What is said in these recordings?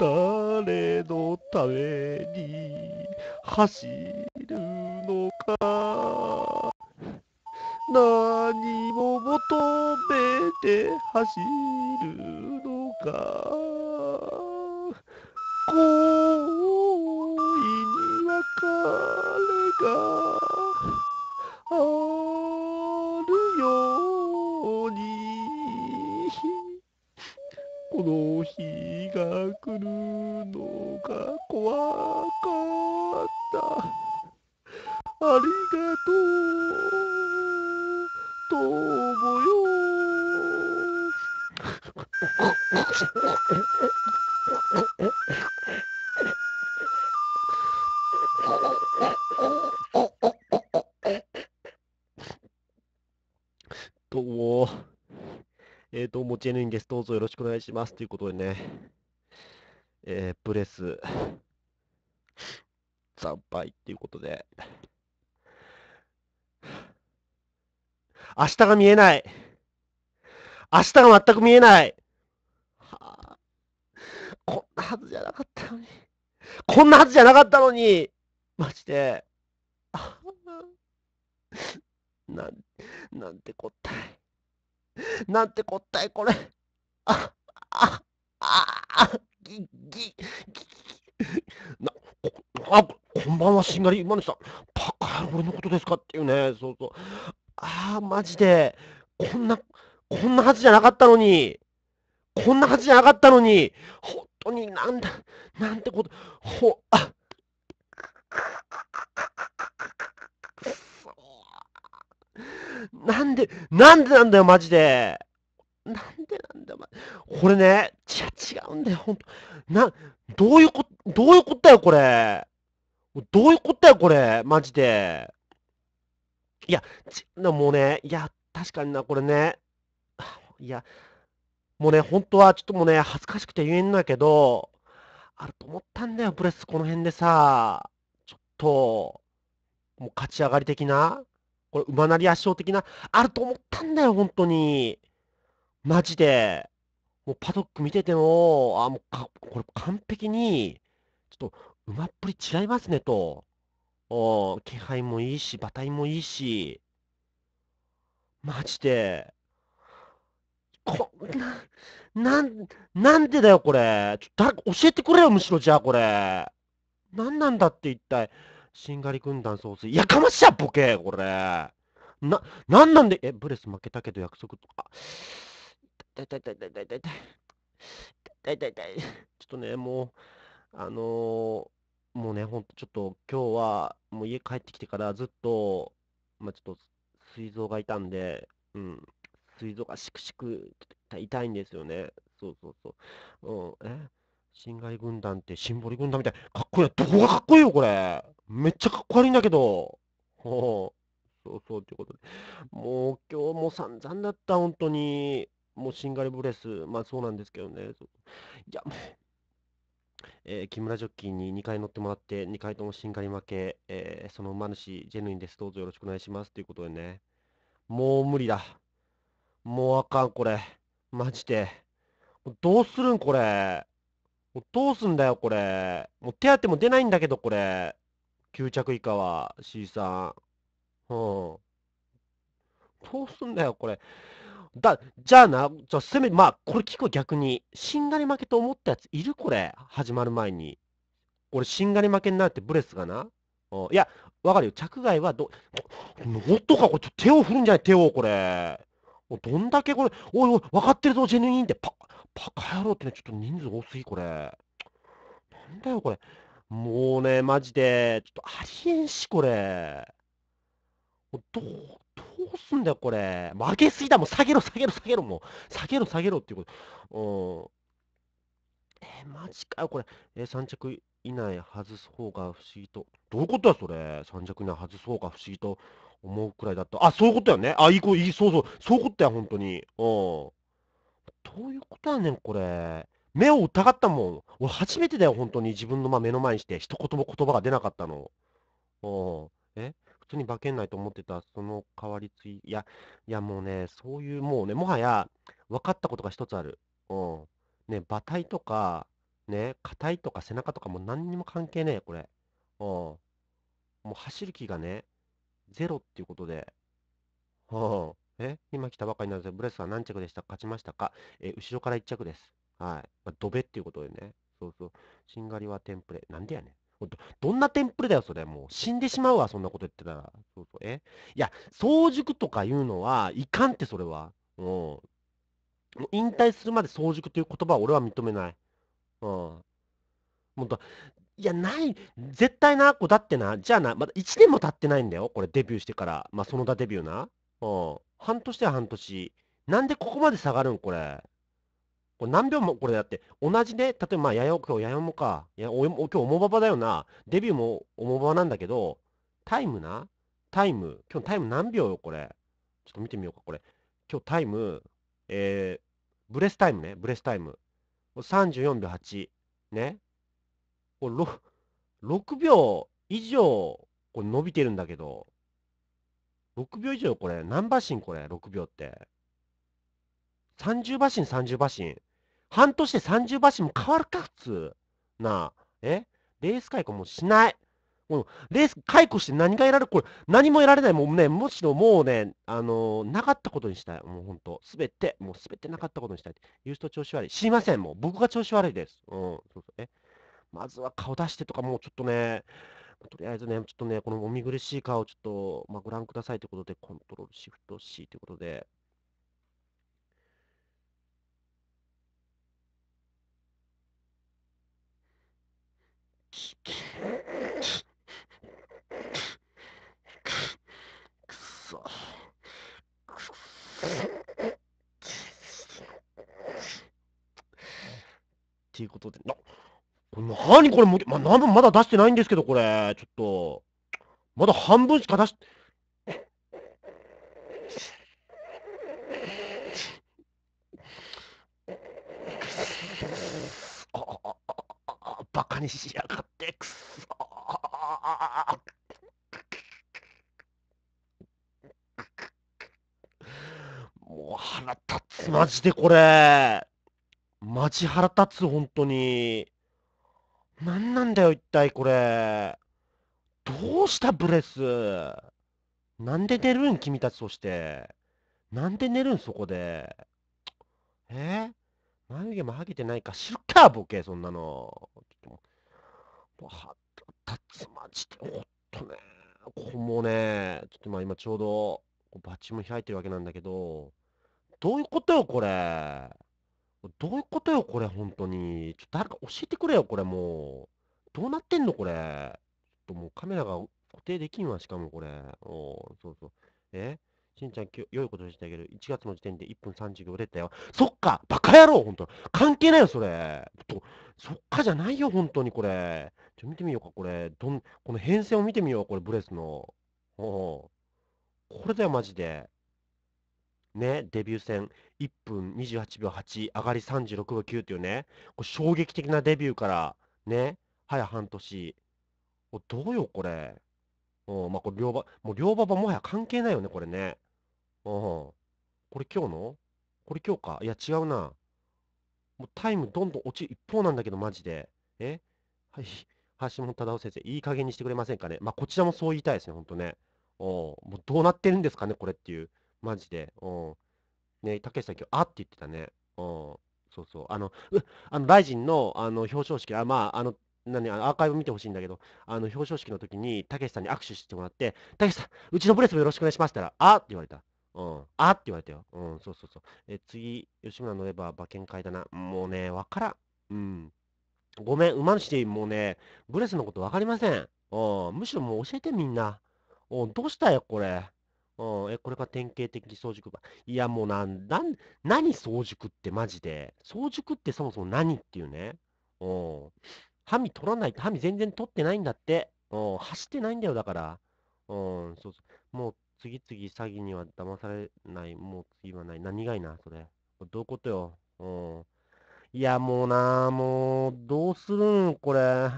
誰のために走るのか何を求めて走るのかどうも、えっ、ー、と、持ち家のです。どうぞよろしくお願いします。ということでね、えー、プレス、惨敗っていうことで、明日が見えない明日が全く見えないこんなはずじゃなかったのに、こんなはずじゃなかったのに、マジで、なん、なんてこったい。なんてこったい、これ。あ、あ、あ、あ、ぎ、ぎ、ぎ、な、こ、あ、こんばんは、しんがり、まのさん、バカ俺のことですかっていうね、そうそう。ああ、マジで、こんな、こんなはずじゃなかったのに、こんなはずじゃなかったのに、ほ当になんだ、なんてこと、ほ、あなんで、なんでなんだよ、マジで。なんでなんだよ、ま、これね、違うんだよ、ほんと。な、どういうこと、どういうことだよ、これ。どういうことだよ、これ、マジで。いや、ち、もうね、いや、確かにな、これね。いや、もうね、本当はちょっともうね、恥ずかしくて言えんだけど、あると思ったんだよ、プレス、この辺でさ、ちょっと、もう勝ち上がり的な、これ、馬なり圧勝的な、あると思ったんだよ、本当に。マジで。もうパドック見てても、あ、もうか、これ完璧に、ちょっと、馬っぷり違いますね、と。お気配もいいし、馬体もいいし、マジで。こ、な、ん、なんでだよ、これ。ちょ誰教えてくれよ、むしろ、じゃあ、これ。なんなんだって、一体。しんがり軍団総帥。やかましや、ボケ、これ。な、なんなんで、え、ブレス負けたけど約束とか。だいたいたいたいたいたい。たいたいたい。ちょっとね、もう、あのー、もうね、ほんと、ちょっと、今日は、もう家帰ってきてからずっと、まあ、ちょっと、膵臓がいたんで、うん、水臓がしくしく痛いんですよね。そうそうそう。うん、え侵害軍団ってシンボリ軍団みたい。かっこいい。どこがかっこいいよ、これ。めっちゃかっこ悪いんだけど。ほう。そうそう、ということで。もう今日も散々だった、本当に。もうシンガリブレス。まあそうなんですけどね。いや、もう。えー、木村ジョッキーに2回乗ってもらって、2回ともしんがり負け、えー、その馬主、ジェヌインです、どうぞよろしくお願いしますということでね、もう無理だ。もうあかん、これ。マジで。どうするん、これ。もうどうすんだよ、これ。もう手当も出ないんだけど、これ。9着以下は、C さん。うん。どうすんだよ、これ。だ、じゃあな、じゃあせめ、まあ、これ聞く逆に。しんがり負けと思ったやついるこれ。始まる前に。俺、しんがり負けになってブレスがな。いや、わかるよ。着外はど、音か、これ、手を振るんじゃない手を、これ。もうどんだけこれ、おいおい、分かってるぞ、ジェヌインって、パ、ッカ野郎ってね、ちょっと人数多すぎ、これ。なんだよ、これ。もうね、マジで、ちょっとありえんし、これ。どう、どうすんだよ、これ。負けすぎだ、もう下げろ、下げろ、下げろ、もう。下げろ、下げろっていうこと。うん。えー、マジかよ、これ。えー、3着以内外す方が不思議と。どういうことだ、それ。3着以内外す方が不思議と。思うくらいだった。あ、そういうことやね。あ、いい子、いい、そうそう。そういうことや、本当に。うん。どういうことやねん、これ。目を疑ったもん。俺、初めてだよ、本当に。自分のま目の前にして、一言も言葉が出なかったの。うん。え普通に化けんないと思ってた、その代わりつい、いや、いや、もうね、そういう、もうね、もはや、分かったことが一つある。うん。ね、馬体とか、ね、硬いとか背中とかも何にも関係ねえ、これ。うん。もう走る気がね、ゼロっていうことで、はあ、え今来たばかりなのでブレスは何着でした勝ちましたかえ後ろから1着です。はい。まあ、ドベっていうことでね。そうそう。しんがりはテンプレ。なんでやねん。どどんなテンプレだよ、それ。もう死んでしまうわ、そんなこと言ってたら。そうそう。えいや、早熟とかいうのは、いかんって、それは。うん。もう引退するまで早熟という言葉は俺は認めない。うん。もっと、いや、ない、絶対な、こだってな、じゃあな、まだ1年も経ってないんだよ、これ、デビューしてから、まあ、そのだデビューな。うん、半年や半年。なんでここまで下がるん、これ。これ何秒も、これだって、同じね、例えば、まあ、やよ、今日、やよもか。やお今日、おもばばだよな。デビューもおもばばなんだけど、タイムな。タイム。今日、タイム何秒よ、これ。ちょっと見てみようか、これ。今日、タイム、えー、ブレスタイムね、ブレスタイム。34秒8。ね。これ 6, 6秒以上こ伸びてるんだけど、6秒以上これ、何馬身これ、6秒って。30馬身、30馬身。半年で30馬身も変わるか、普通。なあ。えレース解雇もしない。もうレース解雇して何が得られるこれ、何も得られない。もうね、むしろもうね、あのー、なかったことにしたい。もうほんと。すべて、もうすべてなかったことにしたい。言う人調子悪い。知りません。もう僕が調子悪いです。うん。そうそう。えまずは顔出してとか、もうちょっとね、とりあえずね、ちょっとね、このお見苦しい顔をちょっと、まあ、ご覧くださいということで、コントロールシフト C ということで。くそ。くそ。っていうことで、の。何これ、ま、何分まだ出してないんですけど、これ。ちょっと。まだ半分しか出し、ああバカにしやがってくそもう腹立つマジでこれマジ腹立つ本当に何なんだよ、一体これ。どうしたブレスなんで寝るん君たちとして。なんで寝るんそこで。え眉毛もはげてないか知るかボケ、そんなの。もう、は、たつまじで、おっとね。ここもね、ちょっとまあ今ちょうど、バッチも開いてるわけなんだけど、どういうことよ、これ。どういうことよ、これ、本当に。ちょっと誰か教えてくれよ、これ、もう。どうなってんの、これ。ちょっともうカメラが固定できんわ、しかもこれ。おそうそう。えしんちゃん、きょ良いことしてあげる。1月の時点で1分30秒出たよ。そっかバカ野郎本当関係ないよ、それと。そっかじゃないよ、本当にこれ。ちょ、見てみようか、これ。どん、この変遷を見てみよう、これ、ブレスの。おこれだよ、マジで。ね、デビュー戦1分28秒8、上がり36秒9ていうね、これ衝撃的なデビューから、ね、早半年。どうよ、これ。うまあ、これ両馬、もう両馬場もはや関係ないよね、これね。おこれ今日のこれ今日か。いや、違うな。もうタイムどんどん落ちる一方なんだけど、マジで。えはい。橋本忠夫先生、いい加減にしてくれませんかね。まあ、こちらもそう言いたいですね、ほんとね。おもうどうなってるんですかね、これっていう。マジで。うん。ね、たけしさん今日、あって言ってたね。うん。そうそう。あの、う、あの、大臣の、あの、表彰式、あ、まあ、あの、何、あのアーカイブ見てほしいんだけど、あの、表彰式の時に、たけしさんに握手してもらって、たけしさん、うちのブレスもよろしくお願いしますって言ったら、あって言われた。うん。あって言われたよ。うん、そうそうそう。え、次、吉村のエヴァ、馬券会だな。もうね、わからん。うん。ごめん、馬主もうね、ブレスのことわかりません。うん。むしろもう教えてみんな。うん、どうしたよ、これ。うん、え、これが典型的早熟版。いや、もうなん、なん、何早熟ってマジで。早熟ってそもそも何っていうね。うん。歯ミ取らない、歯ミ全然取ってないんだって。うん、走ってないんだよ、だから。うん、そうそう。もう次々詐欺には騙されない。もう次はない。何がいいな、それ。どういうことよ。うん。いや、もうな、もう、どうするん、これ。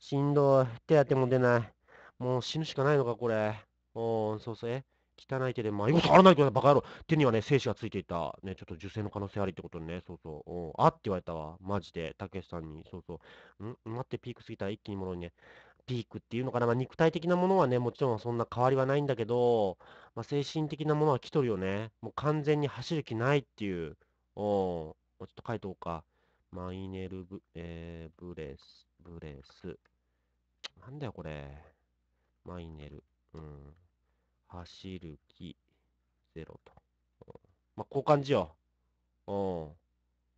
しんどい。手当も出ない。もう死ぬしかないのか、これ。うん、そうそう、え汚い手で迷子触らないとくバカ野郎。手にはね、精子がついていた。ね、ちょっと受精の可能性ありってことね、そうそう。うん、あって言われたわ、マジで、たけしさんに。そうそう。ん待って、ピーク過ぎたら一気にものにね。ピークっていうのかな、まあ、肉体的なものはね、もちろんそんな変わりはないんだけど、まあ、精神的なものは来とるよね。もう完全に走る気ないっていう。うちょっと書いとおこうか。マイネルブ、えー、ブレス、ブレス。なんだよ、これ。マイネル。うん。走る気ゼロと。まあ、こう感じよ。うん。こ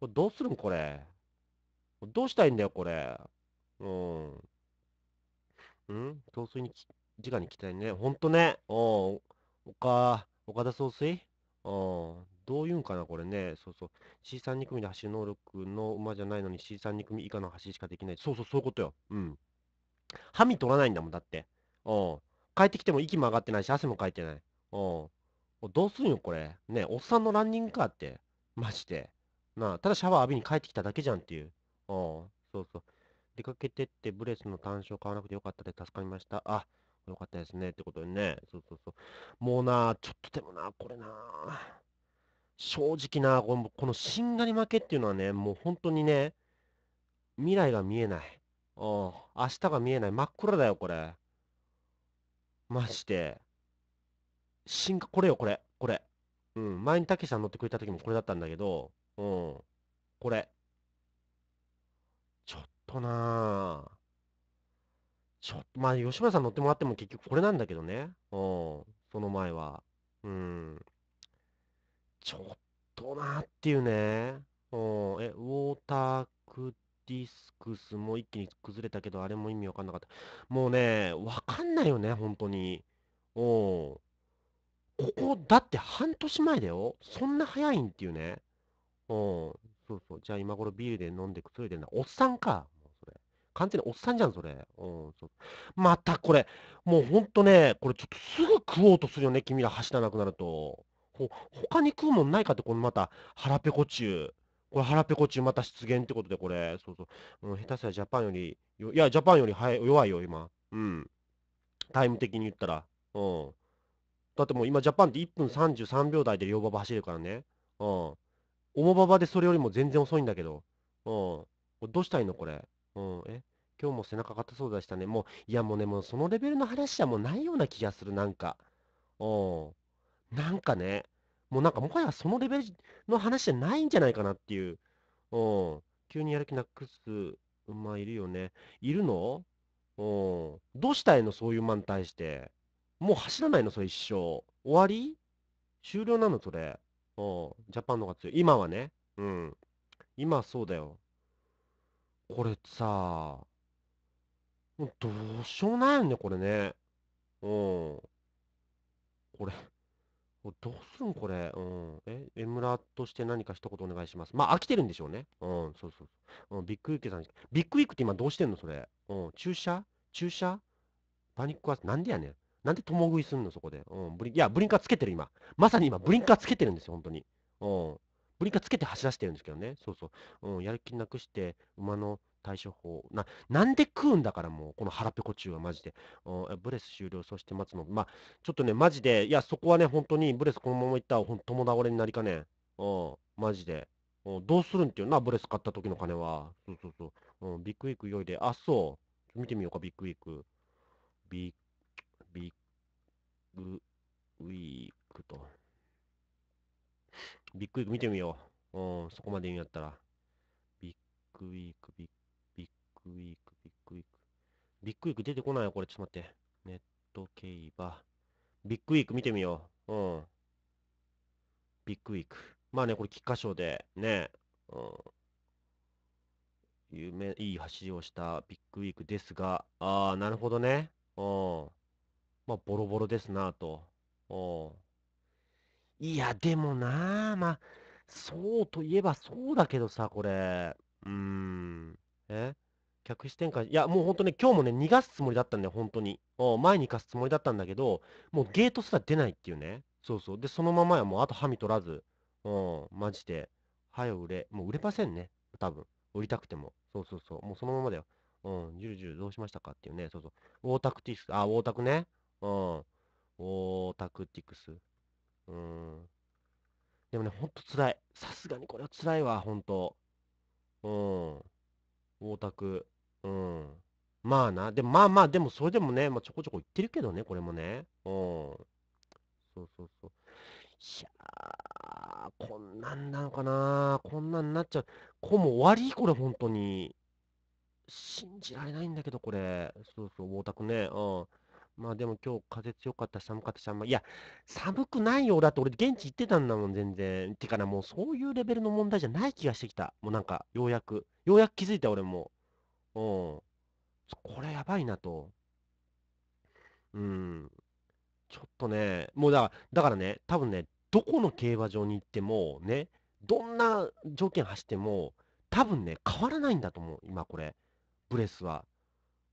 れどうするんこれ。どうしたいんだよ、これ。うん。ん総水に、直に来たいね。ほんとね。うん。岡、岡田総帥うん。どういうんかな、これね。そうそう。C32 組で走る能力の馬じゃないのに C32 組以下の走りしかできない。そうそう、そういうことよ。うん。はみ取らないんだもん、だって。うん。帰ってきても息も上がってないし、汗もかいてない。うん。どうすんよ、これ。ね、おっさんのランニングカーって。ましで。なあ、ただシャワー浴びに帰ってきただけじゃんっていう。うん。そうそう。出かけてってブレスの単勝買わなくてよかったで助かりました。あ、よかったですね。ってことでね。そうそうそう。もうな、ちょっとでもな、これな、正直な、このこのしんがり負けっていうのはね、もう本当にね、未来が見えない。うん。明日が見えない。真っ暗だよ、これ。まして、進化、これよ、これ、これ。うん、前にたけしさん乗ってくれた時もこれだったんだけど、うん、これ。ちょっとなぁ。ちょっと、まあ、吉村さん乗ってもらっても結局これなんだけどね。うん、その前は。うん。ちょっとなっていうね。うん、え、ウォータークディスクスも一気に崩れたけど、あれも意味わかんなかった。もうね、わかんないよね、本当に。うん。ここ、だって半年前だよ。そんな早いんっていうね。うん。そうそう。じゃあ今頃ビールで飲んでくついでるな。おっさんか。もうそれ。完全におっさんじゃん、それ。うん。そうまたこれ、もうほんとね、これちょっとすぐ食おうとするよね、君ら走らなくなると。ほ、他に食うもんないかって、このまた腹ペコ中。これ、腹ペコ中また出現ってことで、これ、そうそう、うん、下手したらジャパンより、いや、ジャパンよりは弱いよ、今。うん。タイム的に言ったら。うん。だってもう今、ジャパンって1分33秒台で両馬場走るからね。うん。重馬場でそれよりも全然遅いんだけど。うん。これどうしたいの、これ。うん。え今日も背中硬そうでしたね。もう、いやもうね、もうそのレベルの話じゃもうないような気がする、なんか。うん。なんかね。もうなんかもはやそのレベルの話じゃないんじゃないかなっていう。うん。急にやる気なくす馬、まあ、いるよね。いるのうん。どうしたいのそういう馬に対して。もう走らないのそれ一生。終わり終了なのそれ。うん。ジャパンの方が強い。今はね。うん。今そうだよ。これさ、もうどうしようもないよね、これね。うん。これどうすんこれ。うん。え、エムラとして何か一言お願いします。まあ、飽きてるんでしょうね。うん、そうそうそう。うん、ビッグウィークさん。ビッグウィークって今どうしてんのそれ。うん、注射注射パニックは、なんでやねん。なんで共食いすんのそこで。うん、ブリいや、ブリンカーつけてる今。まさに今、ブリンカーつけてるんですよ、本当に。うん。ブリンカーつけて走らせてるんですけどね。そうそう。うん、やる気なくして、馬の対処法。な、なんで食うんだからもう、この腹ペコ中はマジで。ブレス終了、そして待つの。まあ、ちょっとね、マジで、いや、そこはね、本当にブレスこのままいったら、ほん、も倒れになりかねうん、マジで。うん、どうするんっていうな、ブレス買った時の金は。そうそうそう。うん、ビッグウィーク用意で。あ、そう。見てみようか、ビッグウィーク。ビッグ、ビッグウィークと。ビッグウィーク見てみよう。うん、そこまで言うんやったら。ビッグウィーク、ビッググウィーク、ビッグウィーク。ビッグウィーク出てこないよ、これ。ちょっと待って。ネット競馬。ビッグウィーク見てみよう。うん。ビッグウィーク。まあね、これ、菊花賞で、ね、うん。有名、いい走りをしたビッグウィークですが、ああ、なるほどね。うん。まあ、ボロボロですなと。うん。いや、でもなまあ、そうといえばそうだけどさ、これ。うーん。え客視展開、いや、もう本当ね、今日もね、逃がすつもりだったんだよ、本当に。前に行かすつもりだったんだけど、もうゲートすら出ないっていうね。そうそう。で、そのままや、もう、あとはみ取らず。うん、マジで。はよ売れ。もう売れませんね。多分。売りたくても。そうそうそう。もうそのままだよ。うん、じゅルじゅルどうしましたかっていうね。そうそう。ウォータクティクス。あ、ウォータクね。うん。ウォータクティクス。うん。でもね、ほんとらい。さすがにこれはつらいわ、ほんと。うん。ウォータク。うん。まあな。でもまあまあ、でもそれでもね、まあ、ちょこちょこ言ってるけどね、これもね。うん。そうそうそう。いやー、こんなんなのかなこんなんなっちゃう。こうも終わりこれ、本当に。信じられないんだけど、これ。そうそう、大田区ね。うん。まあでも今日風強かったし寒かったし、あんま、いや、寒くないよ。だって俺現地行ってたんだもん、全然。てかな、もうそういうレベルの問題じゃない気がしてきた。もうなんか、ようやく。ようやく気づいた、俺も。うん。これやばいなと。うん。ちょっとね、もうだから、だからね、多分ね、どこの競馬場に行っても、ね、どんな条件走っても、多分ね、変わらないんだと思う、今これ、ブレスは。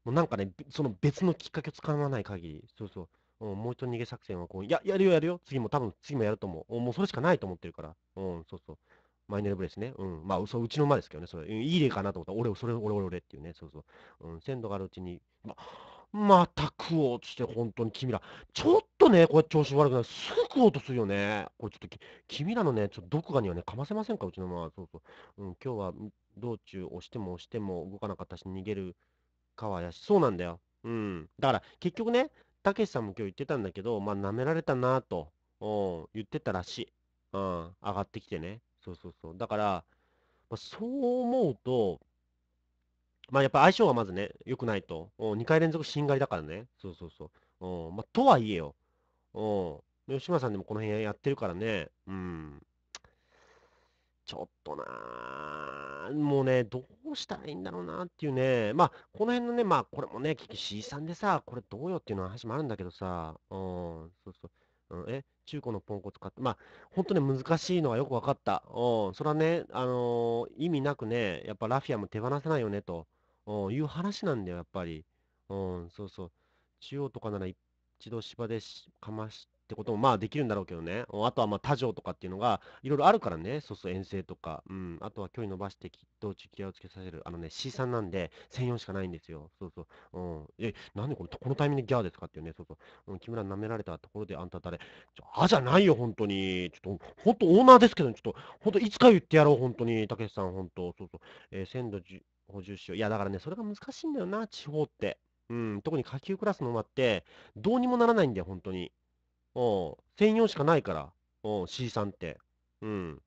もうなんかね、その別のきっかけをつかまない限り、そうそう、うん、もう一度逃げ作戦はこう、いや、やるよ、やるよ、次も多分、次もやると思う。もうそれしかないと思ってるから、うん、そうそう。マイネルブレスね。うん。まあ、そう、うちの馬ですけどね、それ。いい例かなと思ったら、俺、それ、俺、俺、俺っていうね、そうそう。うん、鮮度があるうちに、ま、また食おうとして、本当に君ら。ちょっとね、これ調子悪くなる。すぐ食おうとするよね。これちょっと、君らのね、ちょっと毒ガにはね、かませませんか、うちの馬は。そうそう。うん、今日は、道中押しても押しても動かなかったし、逃げるかはやし。そうなんだよ。うん。だから、結局ね、たけしさんも今日言ってたんだけど、まあ、舐められたなと、うん、言ってたらしい。うん、上がってきてね。そうそうそう。だから、まあ、そう思うと、まあ、やっぱ相性がまずね、良くないと。2回連続侵害だからね。そうそうそう。うん、まあ、とはいえよ。うん。吉村さんでもこの辺やってるからね。うん。ちょっとなもうね、どうしたらいいんだろうなっていうね。まあ、この辺のね、まあ、これもね、聞き C さんでさ、これどうよっていうの話もあるんだけどさ。うん、そうそう。うん、え、中古のポンコツ買って、まあ、本当に難しいのはよく分かった。うん、それはね、あのー意味なくね、やっぱラフィアも手放せないよね、と、うん、いう話なんだよ、やっぱり。うん、そうそう。中央とかなら一度芝でしかましってこともまあできるんだろうけどね。あとはまあ他条とかっていうのがいろいろあるからね。そうそう、遠征とか。うん。あとは距離伸ばして、きっとち気をつけさせる。あのね、C3 なんで、1004しかないんですよ。そうそう。うん。え、なんでこれ、このタイミングでギャーですかっていうね。そうそう。うん、木村舐められたところであんた誰ちょ、あじゃないよ、本当に。ちょっと、本当オーナーですけど、ちょっと、本当いつか言ってやろう、本当に。たけしさん、本当そうそう。えー、鮮度補充しよう。いや、だからね、それが難しいんだよな、地方って。うん、特に下級クラスの馬って、どうにもならないんだよ、本当に。うん。専用しかないから。うん、C さんって。うん。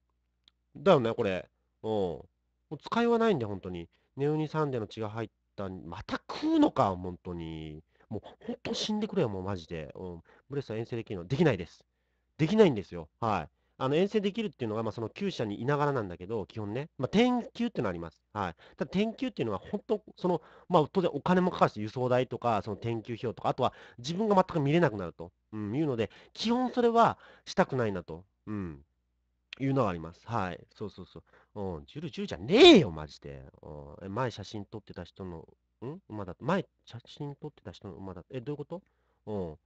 だよね、これ。うん。もう使いはないんで、本当に。ネウニサンデの血が入った、また食うのか、本当に。もう本当死んでくれよ、もうマジで。うん。ブレスは遠征できるの。できないです。できないんですよ。はい。あの遠征できるっていうのが、まあ、その旧社にいながらなんだけど、基本ね、まあ、転休っていうのあります。はい、ただ転休っていうのは、本当、その、まあ、当然お金もかかるし、輸送代とか、その転休費用とか、あとは自分が全く見れなくなると、うん、いうので、基本それはしたくないなと、うん、いうのがあります。はい、そうそうそう。うん、ジュルジュルじゃねえよ、マジで。うん、前写真撮ってた人の、ん馬だ前写真撮ってた人の馬だえ、どういうことうん。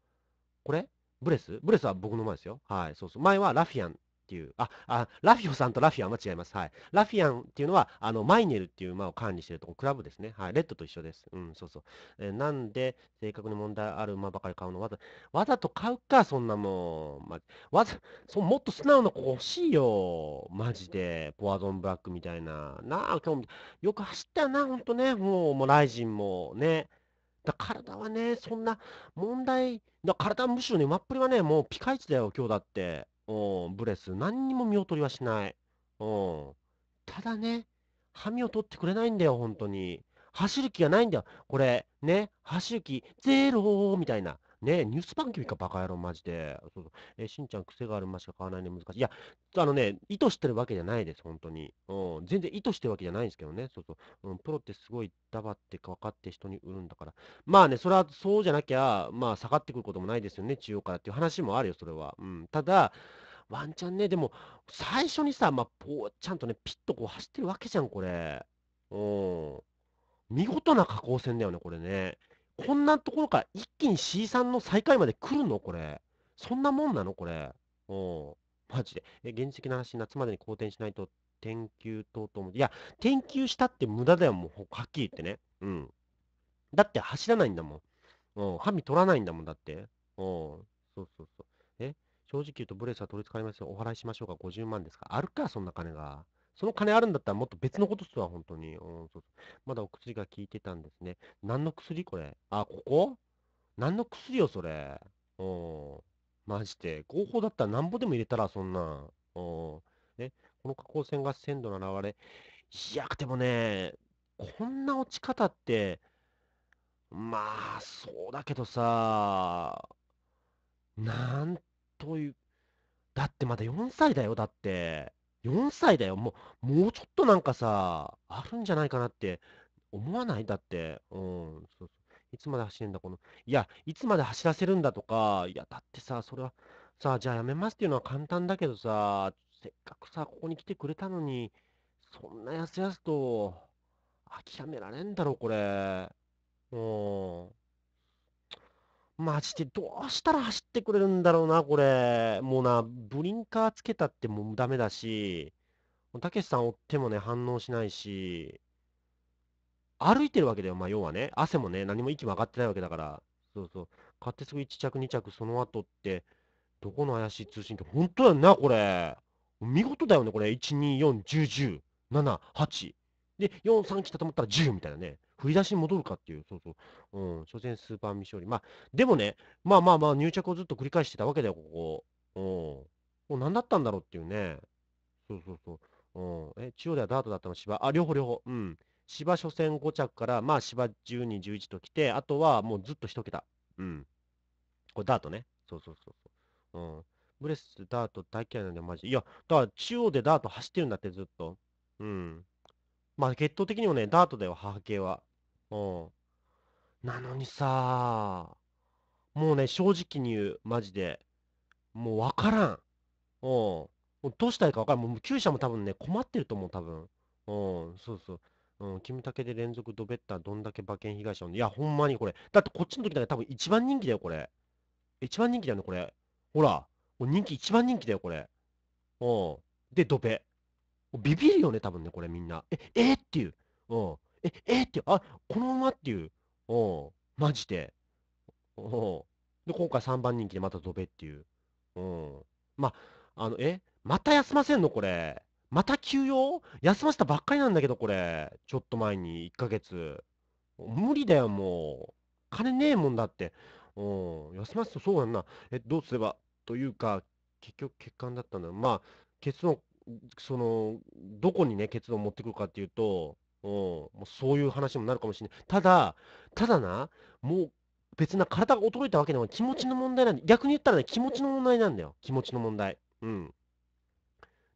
これブレスブレスは僕の前ですよ。はい、そうそう。前はラフィアンっていう、あ、あ、ラフィオさんとラフィアンは違います。はい。ラフィアンっていうのは、あの、マイネルっていう馬を管理してるとこ、クラブですね。はい。レッドと一緒です。うん、そうそう。えー、なんで、正確に問題ある馬ばかり買うのわざ、わざと買うか、そんなもん。ま、わざ、そもっと素直な子欲しいよ。マジで。ポアゾンブラックみたいな。なあ、今日、よく走ったよな、ほんとね。もう、もう、ライジンもね。だ体はね、そんな問題、だ体むしろね、マップリはね、もうピカイチだよ、今日だって。うん、ブレス。何にも見劣りはしない。うん。ただね、ハミを取ってくれないんだよ、本当に。走る気がないんだよ。これ、ね、走る気、ゼローみたいな。ねニュース番組か、バカ野郎、マジで。そうそうえしんちゃん、癖があるましか買わないの難しい。いや、あのね、意図してるわけじゃないです、本当に。うん、全然意図してるわけじゃないんですけどね。そうそう。うん、プロってすごい黙って分かって人に売るんだから。まあね、それはそうじゃなきゃ、まあ、下がってくることもないですよね、中央からっていう話もあるよ、それは。うん、ただ、ワンチャンね、でも、最初にさ、まあ、ちゃんとね、ピッとこう走ってるわけじゃん、これ。うん。見事な加工線だよね、これね。こんなところから一気に C3 の最下位まで来るのこれ。そんなもんなのこれ。うん。マジで。え、現実的な話、夏までに好転しないと、転休等々も。いや、転休したって無駄だよ、もう。はっきり言ってね。うん。だって走らないんだもん。うん。ハミ取らないんだもん、だって。うん。そうそうそう。え正直言うとブレスは取り憑かりますよ。お払いしましょうか。50万ですか。あるか、そんな金が。その金あるんだったらもっと別のことするわ、本当に。うん、そうまだお薬が効いてたんですね。何の薬これ。あ、ここ何の薬よ、それ。うん。マジで。合法だったらなんぼでも入れたら、そんな。うん。ね、この加工船が鮮度の現れ。いや、でもね、こんな落ち方って、まあ、そうだけどさ、なんという、だってまだ4歳だよ、だって。4歳だよ。もう、もうちょっとなんかさ、あるんじゃないかなって思わないだって。うん。そういつまで走れんだ、この。いや、いつまで走らせるんだとか、いや、だってさ、それは、さ、じゃあやめますっていうのは簡単だけどさ、せっかくさ、ここに来てくれたのに、そんなやすやすと、諦められんだろ、これ。うん。マジでどうしたら走ってくれるんだろうな、これ。もうな、ブリンカーつけたってもうダメだし、たけしさん追ってもね、反応しないし、歩いてるわけだよ、まあ、要はね。汗もね、何も息も上がってないわけだから。そうそう。買ってすぐ1着、2着、その後って、どこの怪しい通信って、本当だよな、これ。見事だよね、これ。1、2、4、10、10、7、8。で、4、3来たと思ったら10みたいなね。振り出しに戻るかっていう、そうそう、うん、所詮スーパー未勝利。まあ、でもね、まあまあまあ、入着をずっと繰り返してたわけだよ、ここ。うん。もう何だったんだろうっていうね。そうそうそう。うん、え、中央ではダートだったの、芝。あ、両方両方。うん。芝初戦5着から、まあ芝12、11と来て、あとはもうずっと1桁。うん。これダートね。そうそうそうそう。うん。ブレス、ダート大嫌いなんだよ、マジで。いや、だから中央でダート走ってるんだって、ずっと。うん。まあ、決闘的にもね、ダートだよ、母系は。うん。なのにさ、もうね、正直に言う、マジで。もうわからん。うん。もうどうしたらいいかわからん。もう旧社も多分ね、困ってると思う、多分。うん、そうそう。うん、キムタケで連続ドベったどんだけ馬券被害者をいや、ほんまにこれ。だってこっちの時だけら多分一番人気だよ、これ。一番人気だよね、これ。ほら。人気、一番人気だよ、これ。うん。で、ドベ。ビビるよね、多分ね、これみんな。え、えー、っていう。うん。え、えって、あ、このままっていう。うん。マジで。うん。で、今回3番人気でまたドベっていう。うん。ま、あの、えまた休ませんのこれ。また休養休ませたばっかりなんだけど、これ。ちょっと前に、1ヶ月。無理だよ、もう。金ねえもんだって。うん。休ませた、そうやんな。え、どうすればというか、結局欠陥だったんだ。まあ、結論、その、どこにね、結論を持ってくるかっていうと、うん、もうそういう話もなるかもしれない。ただ、ただな、もう別な体が衰えたわけでも気持ちの問題なんで、逆に言ったらね、気持ちの問題なんだよ。気持ちの問題。うん。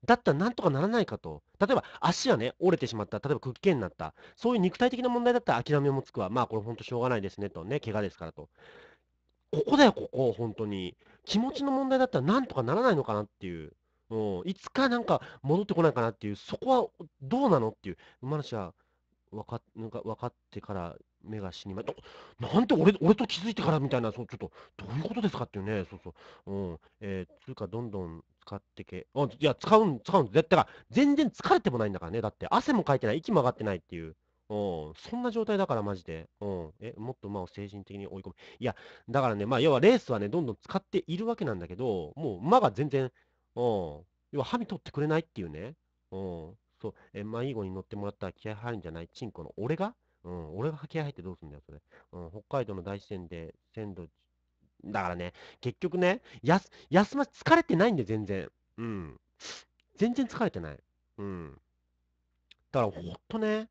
だったらなんとかならないかと。例えば足がね、折れてしまった。例えば屈腱になった。そういう肉体的な問題だったら諦めもつくわ。まあこれ本当しょうがないですねとね、怪我ですからと。ここだよ、ここ、本当に。気持ちの問題だったらなんとかならないのかなっていう。うん、いつかなんか戻ってこないかなっていう、そこはどうなのっていう、馬主は分かなんか分かってから目が死にまと、なんて俺俺と気づいてからみたいな、そうちょっとどういうことですかっていうね、そうそう、うんえー、つうか、どんどん使ってけ、あいや、使うん、使うん、絶対か、全然疲れてもないんだからね、だって汗もかいてない、息も上がってないっていう。うん、そんな状態だから、マジで、うん、えもっと馬を精神的に追い込む。いや、だからね、まあ、要はレースはね、どんどん使っているわけなんだけど、もう馬が全然要は、ハミ取ってくれないっていうね。うん。そう、え、迷子に乗ってもらったら気合入るんじゃないチンコの俺がうん、俺が気合入ってどうすんだよ、それ。うん、北海道の大自然で鮮度、だからね、結局ね、休ま、疲れてないんで、全然。うん。全然疲れてない。うん。だから、ほんとね、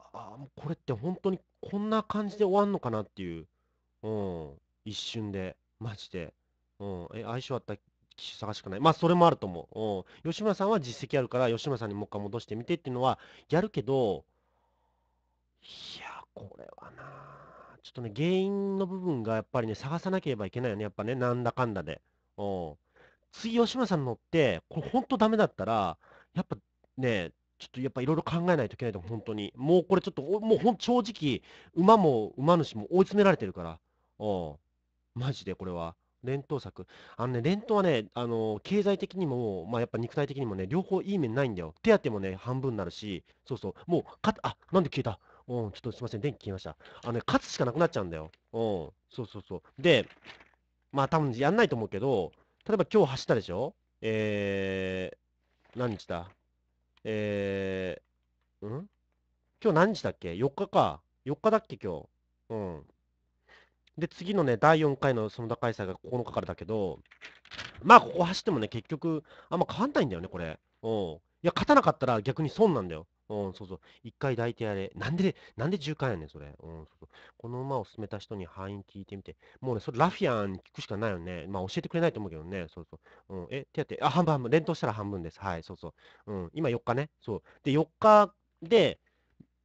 ああ、もうこれって本当にこんな感じで終わんのかなっていう。うん。一瞬で。マジで。うん。え、相性あった忙しくない。まあ、それもあると思う。うん。吉村さんは実績あるから、吉村さんにもう一回戻してみてっていうのは、やるけど、いや、これはなちょっとね、原因の部分がやっぱりね、探さなければいけないよね。やっぱね、なんだかんだで。うん。次、吉村さん乗って、これほんとダメだったら、やっぱね、ちょっとやっぱいろいろ考えないといけないと、本当に。もうこれちょっと、もうほん正直、馬も馬主も追い詰められてるから。うん。マジでこれは。連投策。あのね、連投はね、あの、経済的にも、まあ、やっぱ肉体的にもね、両方いい面ないんだよ。手当もね、半分になるし、そうそう、もう、かあ、なんで消えたうん、ちょっとすいません、電気消えました。あのね、勝つしかなくなっちゃうんだよ。うん、そうそうそう。で、まあ、多分やんないと思うけど、例えば今日走ったでしょえー、何日だえー、ん今日何日だっけ ?4 日か。4日だっけ、今日。うん。で、次のね、第4回の園田開催が9日からだけど、まあ、ここ走ってもね、結局、あんま変わんないんだよね、これ。うん。いや、勝たなかったら逆に損なんだよ。うん、そうそう。一回抱いてやれ。なんで、なんで10回やねん、それ。うん、そうそう。この馬を進めた人に敗因聞いてみて。もうね、それラフィアンに聞くしかないよね。まあ、教えてくれないと思うけどね。そうそう。うん、え、手当て、あ、半分、半分。連投したら半分です。はい、そうそう。うん、今4日ね。そう。で、4日で、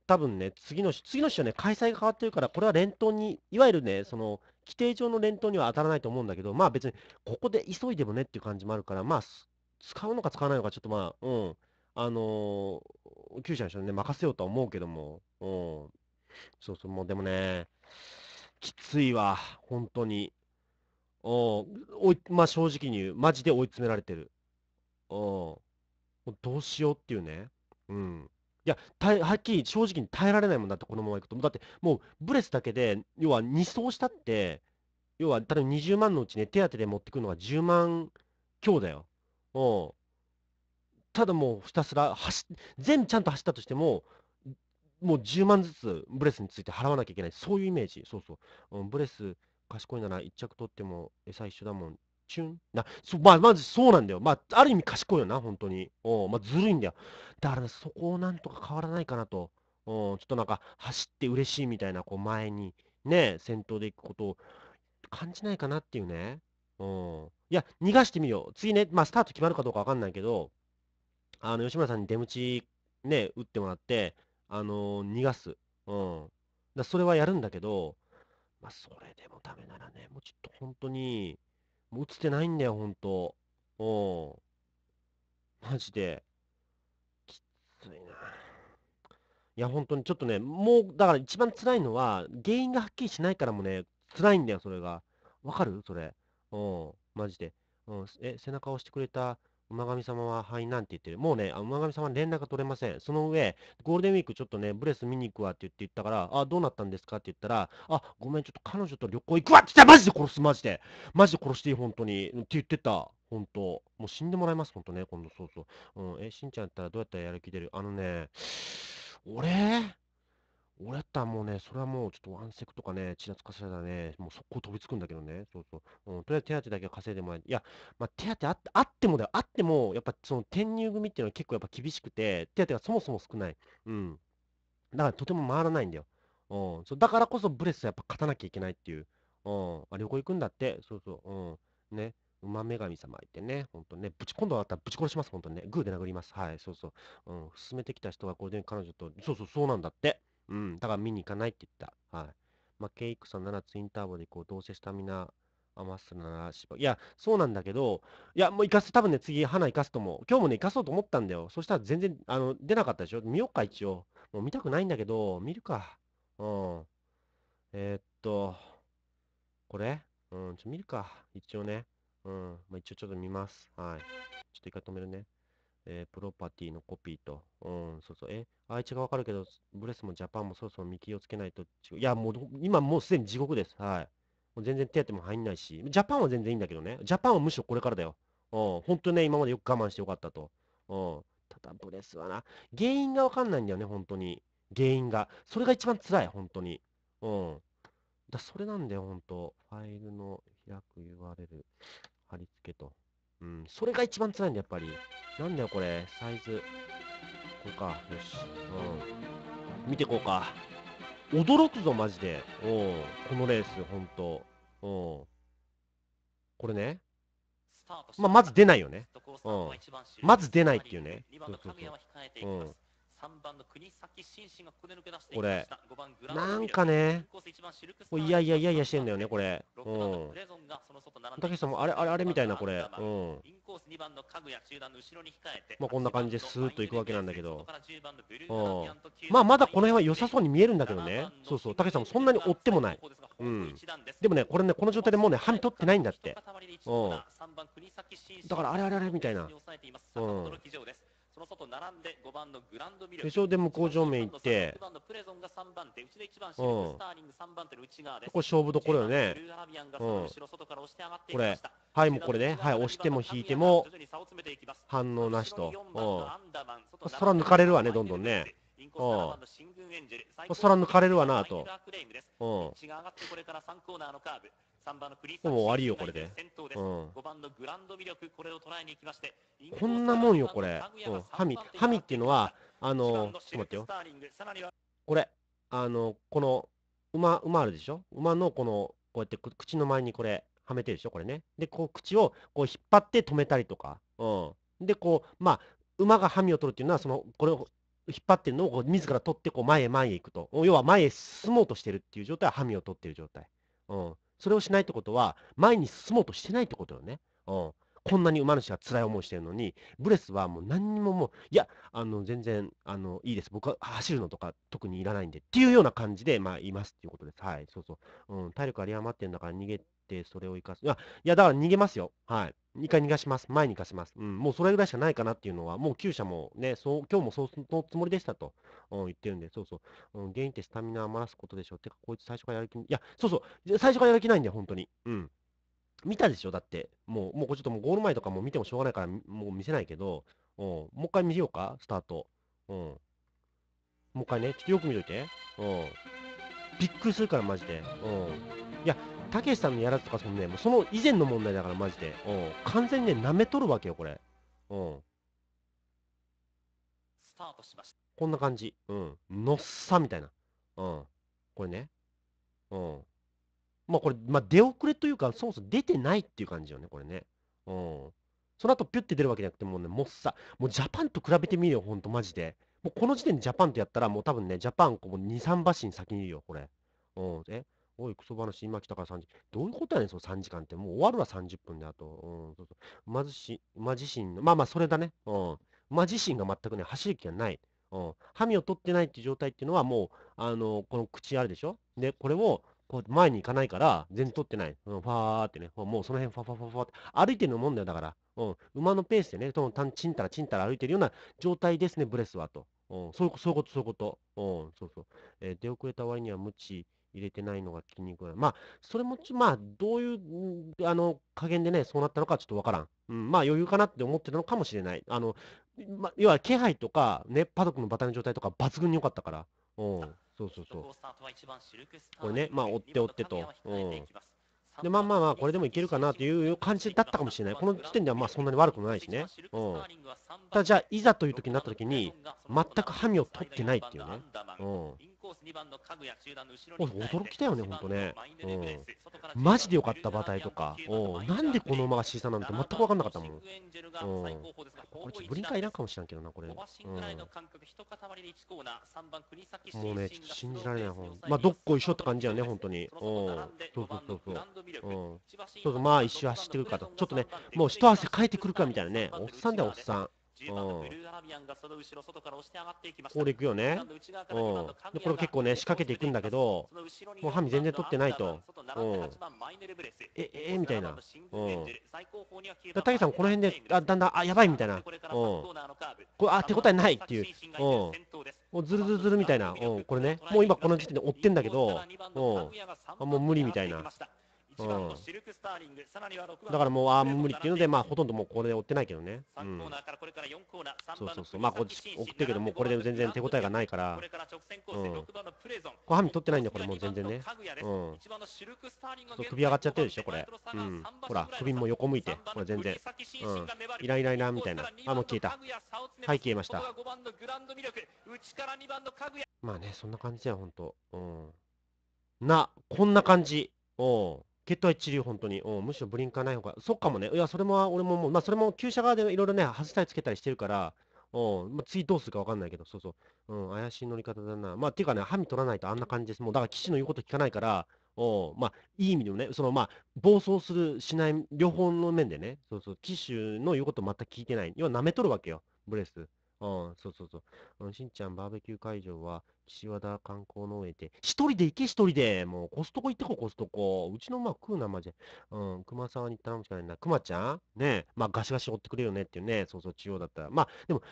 多分ね、次の次の週はね、開催が変わってるから、これは連投に、いわゆるね、その規定上の連投には当たらないと思うんだけど、まあ別にここで急いでもねっていう感じもあるから、まあ、使うのか使わないのか、ちょっとまあ、うん、あのー、九州の人にね、任せようとは思うけども、うん、そうそう、もうでもね、きついわ、本当に。おおいまあ、正直に言う、マジで追い詰められてる。おどうしようっていうね。うん。や、はっきり正直に耐えられないもんだって、このままいくと。だって、もうブレスだけで、要は2走したって、要は、例え20万のうちね、手当で持ってくるのが10万強だよ。うん。ただもうひたすら走、全部ちゃんと走ったとしても、もう10万ずつブレスについて払わなきゃいけない。そういうイメージ。そうそう。うん、ブレス、賢いなら1着取っても餌一緒だもん。チュン。な、そまあ、まずそうなんだよ。まあ、ある意味賢いよな、本当に。おまあ、ずるいんだよ。だから、そこをなんとか変わらないかなと。おちょっとなんか、走って嬉しいみたいな、こう、前に、ね、先頭で行くことを感じないかなっていうね。うん。いや、逃がしてみよう。次ね、まあ、スタート決まるかどうかわかんないけど、あの、吉村さんに出口、ね、打ってもらって、あのー、逃がす。うん。だそれはやるんだけど、まあ、それでもダメならね、もうちょっと本当に、落ちてないんだよ、ほんと。うん。マジで。きついな。いや、本当にちょっとね、もう、だから一番辛いのは、原因がはっきりしないからもね、辛いんだよ、それが。わかるそれ。うん。マジで。うん。え、背中を押してくれた馬神様は、はい、なんて言ってる。もうね、馬神様連絡が取れません。その上、ゴールデンウィークちょっとね、ブレス見に行くわって言って言ったから、あ、どうなったんですかって言ったら、あ、ごめん、ちょっと彼女と旅行行くわって言ったら、マジで殺す、マジで。マジで殺していい、本当に。って言ってた。本当。もう死んでもらいます、本当ね、今度、そうそう。うん、え、しんちゃんやったらどうやったらやる気出るあのね、俺、俺やったらもうね、それはもうちょっとワンセクとかね、ちらつかせたらね、もう速攻飛びつくんだけどね、そうそう。うん、とりあえず手当だけは稼いでもらえいや、まあ、手当ああってもだよ、あっても、やっぱその転入組っていうのは結構やっぱ厳しくて、手当がそもそも少ない。うん。だからとても回らないんだよ。うん。そうだからこそブレスやっぱ勝たなきゃいけないっていう。うん。あ、旅行行くんだって、そうそう。うん。ね。馬女神様いてね、本当ね、ぶち、今度あったらぶち殺します、本当にね、グーで殴ります、はい、そうそう、うん、進めてきた人がこれで彼女と、そうそう、そうなんだって。うん、だから見に行かないって言った。はい。まあ、ケイクさんならツインターボで行こう。どうせスタミナ余すならしば。いや、そうなんだけど、いや、もう行かす、多分ね、次、花行かすと思う。今日もね、行かそうと思ったんだよ。そしたら全然、あの、出なかったでしょ。見よっか、一応。もう見たくないんだけど、見るか。うん。えー、っと、これうん、ちょ、見るか。一応ね。うん。まあ、一応ちょっと見ます。はい。ちょっと一回止めるね。えー、プロパティのコピーと、うん、そうそう、え、愛知がわかるけど、ブレスもジャパンもそろそろ見切りをつけないと、いや、もう、今もうすでに地獄です。はい。もう全然手当も入んないし、ジャパンは全然いいんだけどね、ジャパンはむしろこれからだよ。うん、本当ね、今までよく我慢してよかったと。うん、ただ、ブレスはな、原因がわかんないんだよね、本当に。原因が。それが一番辛い、本当に。うん。だそれなんだよ、本当ファイルの開く URL 貼り付けと。うん、それが一番辛いんだ、やっぱり。なんだよこれ、サイズ。これか。よし。うん。見てこうか。驚くぞ、マジで。うん。このレース、ほんと。うん。これね。まあ、まず出ないよね。うん。まず出ないっていうね。そうそうそう。うん。番の国崎がこれなんかねいやいやいやいやしてんだよねこれうんたけしさんもあれあれあれみたいなこれうんインコース番のの家具や中後ろに控えてまあこんな感じでスーッといくわけなんだけどうんまあまだこの辺は良さそうに見えるんだけどねそうそうたけさんもそんなに追ってもないうんでもねこれねこの状態でもうねはみ取ってないんだってうんだからあれあれあれみたいなうんその外並んで5番のグランドミル決勝でも工場名行って、6番のプレゾンが3番手、うち1番、シルスターリング3番手の内側です。これ勝負どころよね。ルーアビアンがその後ろ外から押して上がっていきました。はい、もうこれね、はい、押しても引いても、反応なしと。うん。空抜かれるわね、どんどんね。うん。空抜かれるわなと。うん。もう終わりよ、これで。うん。こんなもんよ、これ。うん。ハミ。ハミっていうのは、あの、ちょっと待ってよ。これ、あの、この、馬、馬あるでしょ馬のこの、こうやって口の前にこれ、はめてるでしょこれね。で、こう、口をこう引っ張って止めたりとか。うん。で、こう、まあ、馬がハミを取るっていうのは、その、これを引っ張ってるのを自ら取って、こう、前へ前へ行くと。要は前へ進もうとしてるっていう状態は、ハミを取ってる状態。うん。それをしないってことは、前に進もうとしてないってことよね。うん。こんなに馬主は辛い思いしてるのに、ブレスはもう何にももう、いや、あの全然あのいいです、僕は走るのとか特にいらないんでっていうような感じで、まあ、いますっていうことです。はい、そうそう。うん、体力あり余ってるんだから逃げて、それを生かす。いや、いやだから逃げますよ。はい。一回逃がします。前に行かします。うん、もうそれぐらいしかないかなっていうのは、もう厩舎もね、そう今日もそうのつもりでしたと、うん、言ってるんで、そうそう、うん、原因ってスタミナ余らすことでしょ。う。てか、こいつ最初からやる気、いや、そうそう、最初からやる気ないんだよ、本当に。うん。見たでしょだって。もう、もうちょっともうゴール前とかも見てもしょうがないから、もう見せないけど、うん、もう一回見ようかスタート。うん。もう一回ね、ちょっとよく見といて。うん。びっくりするから、マジで。うん。いや、たけしさんのやらずとかそのね、もうその以前の問題だから、マジで。うん。完全にね、舐めとるわけよ、これ。うん。スタートしました。こんな感じ。うん。のっさみたいな。うん。これね。うん。まあこれ、まあ、出遅れというか、そもそも出てないっていう感じよね、これね。うん。その後ピュって出るわけじゃなくて、もうね、もっさ、もうジャパンと比べてみるよ、ほんと、マジで。もうこの時点でジャパンとやったら、もう多分ね、ジャパンこう2、3馬身先にいるよ、これ。うん。えおい、クソ話、今来たから3時。どういうことやねん、その3時間って。もう終わるわ、30分で、あと。うん、そうそう。馬自し、馬自身の、まあまあ、それだね。うん。馬自身が全くね、走る気がない。うん。ハミを取ってないっていう状態っていうのは、もう、あの、この口あるでしょで、これを、こう前に行かないから、全然取ってない。うん、ファーってね、もうその辺ファファファファって歩いてるのもんだよ、だから。うん、馬のペースでね、とたんちんたらちんたら歩いてるような状態ですね、ブレスはと。うん、そういうこと、そういうこと、そういうこと。うん、そうそう。えー、出遅れた割には無知入れてないのが筋肉が。まあ、それもち、まあ、どういう、あの、加減でね、そうなったのかちょっとわからん。うん、まあ、余裕かなって思ってたのかもしれない。あの、まあ、要は気配とか、ね、パドックのバタの状態とか、抜群に良かったから。うん。そうそうそう。これね、まあ、追って追ってと。うん。で、まあまあまあ、これでもいけるかなという感じだったかもしれない。この時点ではまあそんなに悪くないしね。うん。ただじゃあ、いざという時になった時に、全くハミを取ってないっていうね。うん。コース2番の家具や集団の後ろに驚きだよね、本当ね、うん。マジでよかった、馬体とか。おなんでこの馬が小さなんて全く分かんなかったもん。うん、これ、ブリンカーいらんかもしれんけどな、これ。うん、もうね、信じられない、ほんまあ、どっこいしょって感じだよね、本当に。おそうそうそうそう。うん、そうそう、まあ、一周走ってくるかと。ちょっとね、もう一汗かいてくるかみたいなね。おっさんだよ、おっさん。10番のブルーアーミアンがその後ろ外から押して上がっていきましたこれいくよね、うん、でこれ結構ね仕掛けていくんだけどもうハミ全然取ってないと、うん、えええみたいな、うん、だタギさんこの辺であだんだんあやばいみたいな、うん、これあ手応えないっていう、うん、もうずるずるずるみたいな、うん、これねもう今この時点で追ってんだけど、うん、あもう無理みたいな。うん、だからもう、あ無理っていうので、まあ、ほとんどもうこれで追ってないけどね、うん、そうそうそう、まあ、こっち送ってるけど、もうこれで全然手応えがないから、うん、これ、ハミ取ってないんだよ、これ、もう全然ね、うん、首上がっちゃってるでしょ、これ、うん、ほら、首も横向いて、これ、全然、うん、イライライラみたいな、あ、もう消えた、はい、消えました。まあね、そんな感じだよ、ほんと、うん。な、こんな感じ。おう血糖一流、本当に。うん、むしろブリンカーない方が。そっかもね。いや、それも、俺ももう、まあ、それも、旧車側でいろいろね、外したりつけたりしてるから、うん、まあ、次どうするかわかんないけど、そうそう。うん、怪しい乗り方だな。まあ、ていうかね、歯ミ取らないとあんな感じです。もう、だから、騎士の言うこと聞かないから、おまあ、いい意味でもね、そのまあ、暴走する、しない、両方の面でね、そうそう、騎手の言うこと全く聞いてない。要は、舐めとるわけよ、ブレス。うん、そうそうそう。しんちゃん、バーベキュー会場は、岸和田観光農園で、一人で行け、一人でもう、コストコ行ってこ、コストコ。うちのまあ食うな、マジで。うん、熊沢に頼むしかないな。熊ちゃんねまあ、ガシガシ追ってくれよねっていうね。そうそう、地方だったら。まあ、でも、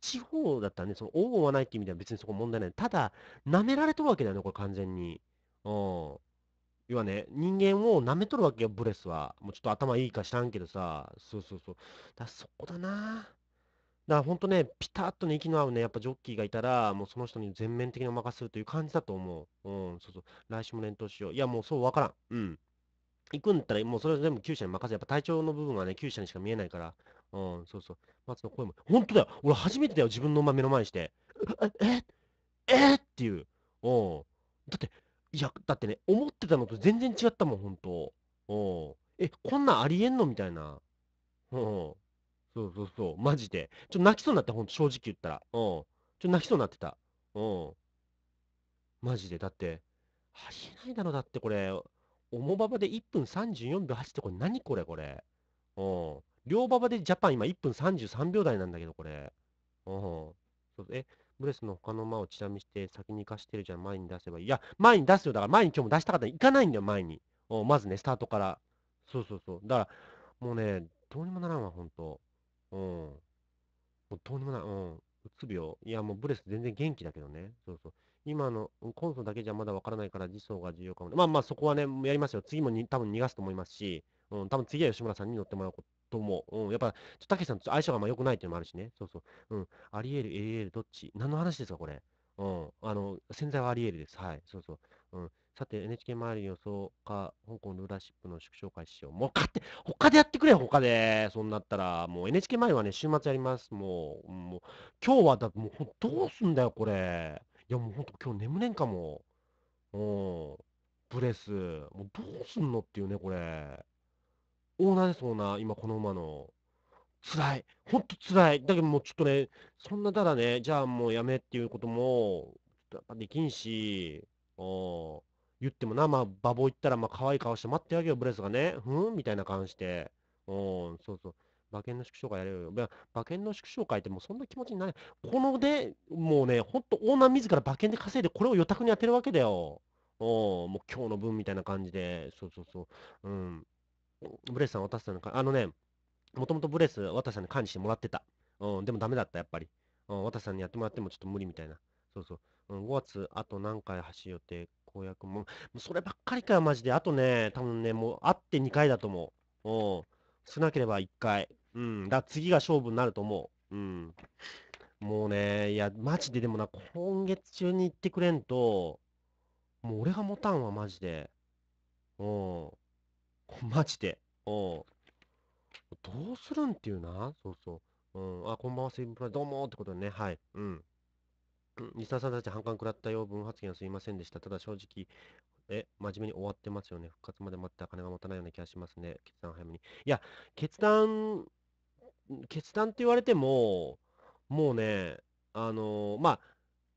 地方だったらね、その、応募はないって意味では別にそこ問題ない。ただ、舐められとるわけだよね、これ完全に。うん。要はね、人間を舐めとるわけよ、ブレスは。もうちょっと頭いいか知らんけどさ。そうそうそう。だそこだなぁ。だからね、ピタッとね、息の合うね、やっぱジョッキーがいたら、もうその人に全面的にお任せするという感じだと思う。うん、そうそう。来週も連投しよう。いや、もうそうわからん。うん。行くんだったら、もうそれは全部厩舎に任せ、やっぱ体調の部分はね、厩舎にしか見えないから。うん、そうそう。松の声も、本当だよ俺初めてだよ、自分の目の前にして。えええっていう。うん。だって、いや、だってね、思ってたのと全然違ったもん、ほんと。うん。え、こんなんありえんのみたいな。うん。そうそうそう、マジで。ちょっと泣きそうになった、ほんと、正直言ったら。うん。ちょっと泣きそうになってた。うん。マジで。だって、ありえないだろ、だってこれ。重馬場で1分34秒8ってこれ何これこれ。うん。両馬場でジャパン今1分33秒台なんだけど、これ。うん。そうえ、ブレスの他の間をチラ見して先に行かしてるじゃん、前に出せばいい。いや、前に出すよ。だから前に今日も出したかったら行かないんだよ、前に。うん、まずね、スタートから。そうそうそう。だから、もうね、どうにもならんわ、ほんと。うん。もうとんでもない。うん。うつ病。いや、もうブレス全然元気だけどね。そうそう。今の、コンソだけじゃまだわからないから、次走が重要かも。まあまあ、そこはね、やりますよ。次もに多分逃がすと思いますし、うん、多分次は吉村さんに乗ってもらおうと思う。ん、やっぱ、たけしさんと相性がまあ良くないっていうのもあるしね。そうそう。うん。ありえる、エリエル、どっち何の話ですか、これ。うん。あの、潜在はありえるです。はい。そうそう。うん。さて、NHK 周りの予想か、香港ルーラーシップの縮小開始を。もう勝って、他でやってくれ、よ、他で。そんなったら、もう NHK 周りはね、週末やります。もう、もう今日はだ、もうどうすんだよ、これ。いや、もうほんと今日眠れんかも。うん。ブレス。もうどうすんのっていうね、これ。オーナーです、オーナー。今、この馬の。辛い。ほんと辛い。だけどもうちょっとね、そんなただね、じゃあもうやめっていうことも、やっぱできんし、うん。言ってもな、まあ、バボ行ったら、まあ、可愛い顔して待ってあげよ、ブレスがね。ふんみたいな感じで。うん、そうそう。馬券の縮小会やれよ。馬券の縮小会ってもうそんな気持ちになれ。こので、もうね、ほんとオーナー自ら馬券で稼いで、これを予託に当てるわけだよ。おもう今日の分みたいな感じで。そうそうそう。うん。ブレスさん渡したのか。あのね、もともとブレス、渡さんに管理してもらってた。うん、でもダメだった、やっぱり。うん、渡さんにやってもらってもちょっと無理みたいな。そうそう。うん、5月、あと何回走る予定公約も、もうそればっかりかよ、マジで。あとね、多分ね、もう、あって2回だと思う。うん。少なければ1回。うん。だ次が勝負になると思う。うん。もうね、いや、マジででもな、今月中に行ってくれんと、もう俺が持たんわ、マジで。うん。マジで。うん。どうするんっていうな。そうそう。うん。あ、こんばんは、セイブプラどうもってことね。はい。うん。西田さんたち反感食らったよ。分発言はすいませんでした。ただ正直、え、真面目に終わってますよね。復活まで待ってお金が持たないような気がしますね。決断早めに。いや、決断、決断って言われても、もうね、あのー、まあ、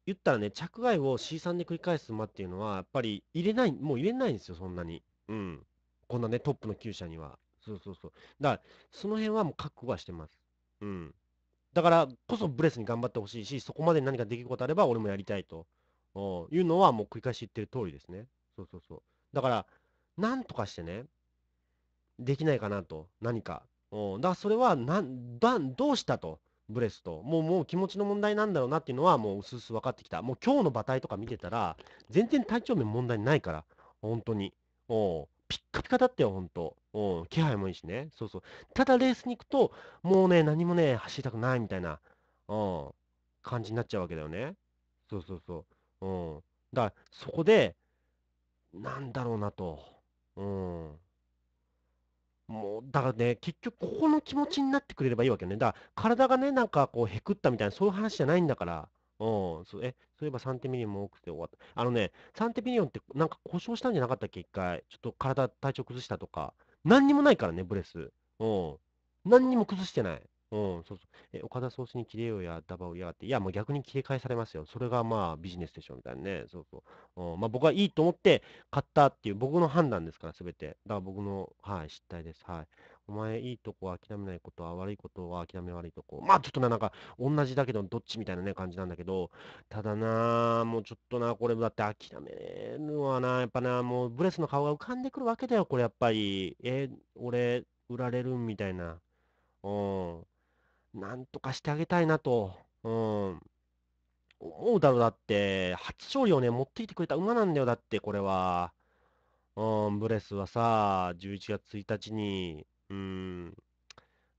言ったらね、着外を C3 で繰り返す馬っていうのは、やっぱり入れない、もう入れないんですよ、そんなに。うん。こんなね、トップの厩舎には。そうそうそう。だから、その辺はもう覚悟はしてます。うん。だからこそブレスに頑張ってほしいし、そこまで何かできることあれば俺もやりたいというのはもう繰り返し言ってる通りですね。そうそうそう。だから、なんとかしてね、できないかなと、何か。だからそれはなんだ、どうしたと、ブレスと。もうもう気持ちの問題なんだろうなっていうのはもう薄々分かってきた。もう今日の馬体とか見てたら、全然体調面問題ないから、本当に。おピッカピカだったよ、ほんと。うん、気配もいいしね。そうそう。ただレースに行くと、もうね、何もね、走りたくないみたいな、うん、感じになっちゃうわけだよね。そうそうそう。うん。だから、そこで、なんだろうなと。うん。もう、だからね、結局、ここの気持ちになってくれればいいわけね。だから、体がね、なんかこう、へくったみたいな、そういう話じゃないんだから。うん、そう、え、そういえばサンテミリオンも多くて終わった。あのね、サンテミリオンってなんか故障したんじゃなかったっけ、一回。ちょっと体、体調崩したとか。何にもないからね、ブレス。うん。何にも崩してない。うん、そうそう。え、岡田総司に切れようや、ダバをやがって。いや、もう逆に切り返されますよ。それがまあビジネスでしょ、みたいなね。そうそう。うん、まあ僕はいいと思って買ったっていう僕の判断ですから、すべて。だから僕の、はい、失態です。はい。お前いいとこ諦めないことは悪いことは諦め悪いとこ。まあちょっとな、なんか同じだけどどっちみたいなね感じなんだけど、ただな、もうちょっとな、これだって諦めるのはな、やっぱな、もうブレスの顔が浮かんでくるわけだよ、これやっぱり。え、俺、売られるみたいな。うん。なんとかしてあげたいなと。うん。思うだろうだって、初勝利をね、持ってきてくれた馬なんだよ、だって、これは。うん、ブレスはさ、11月1日に、うん。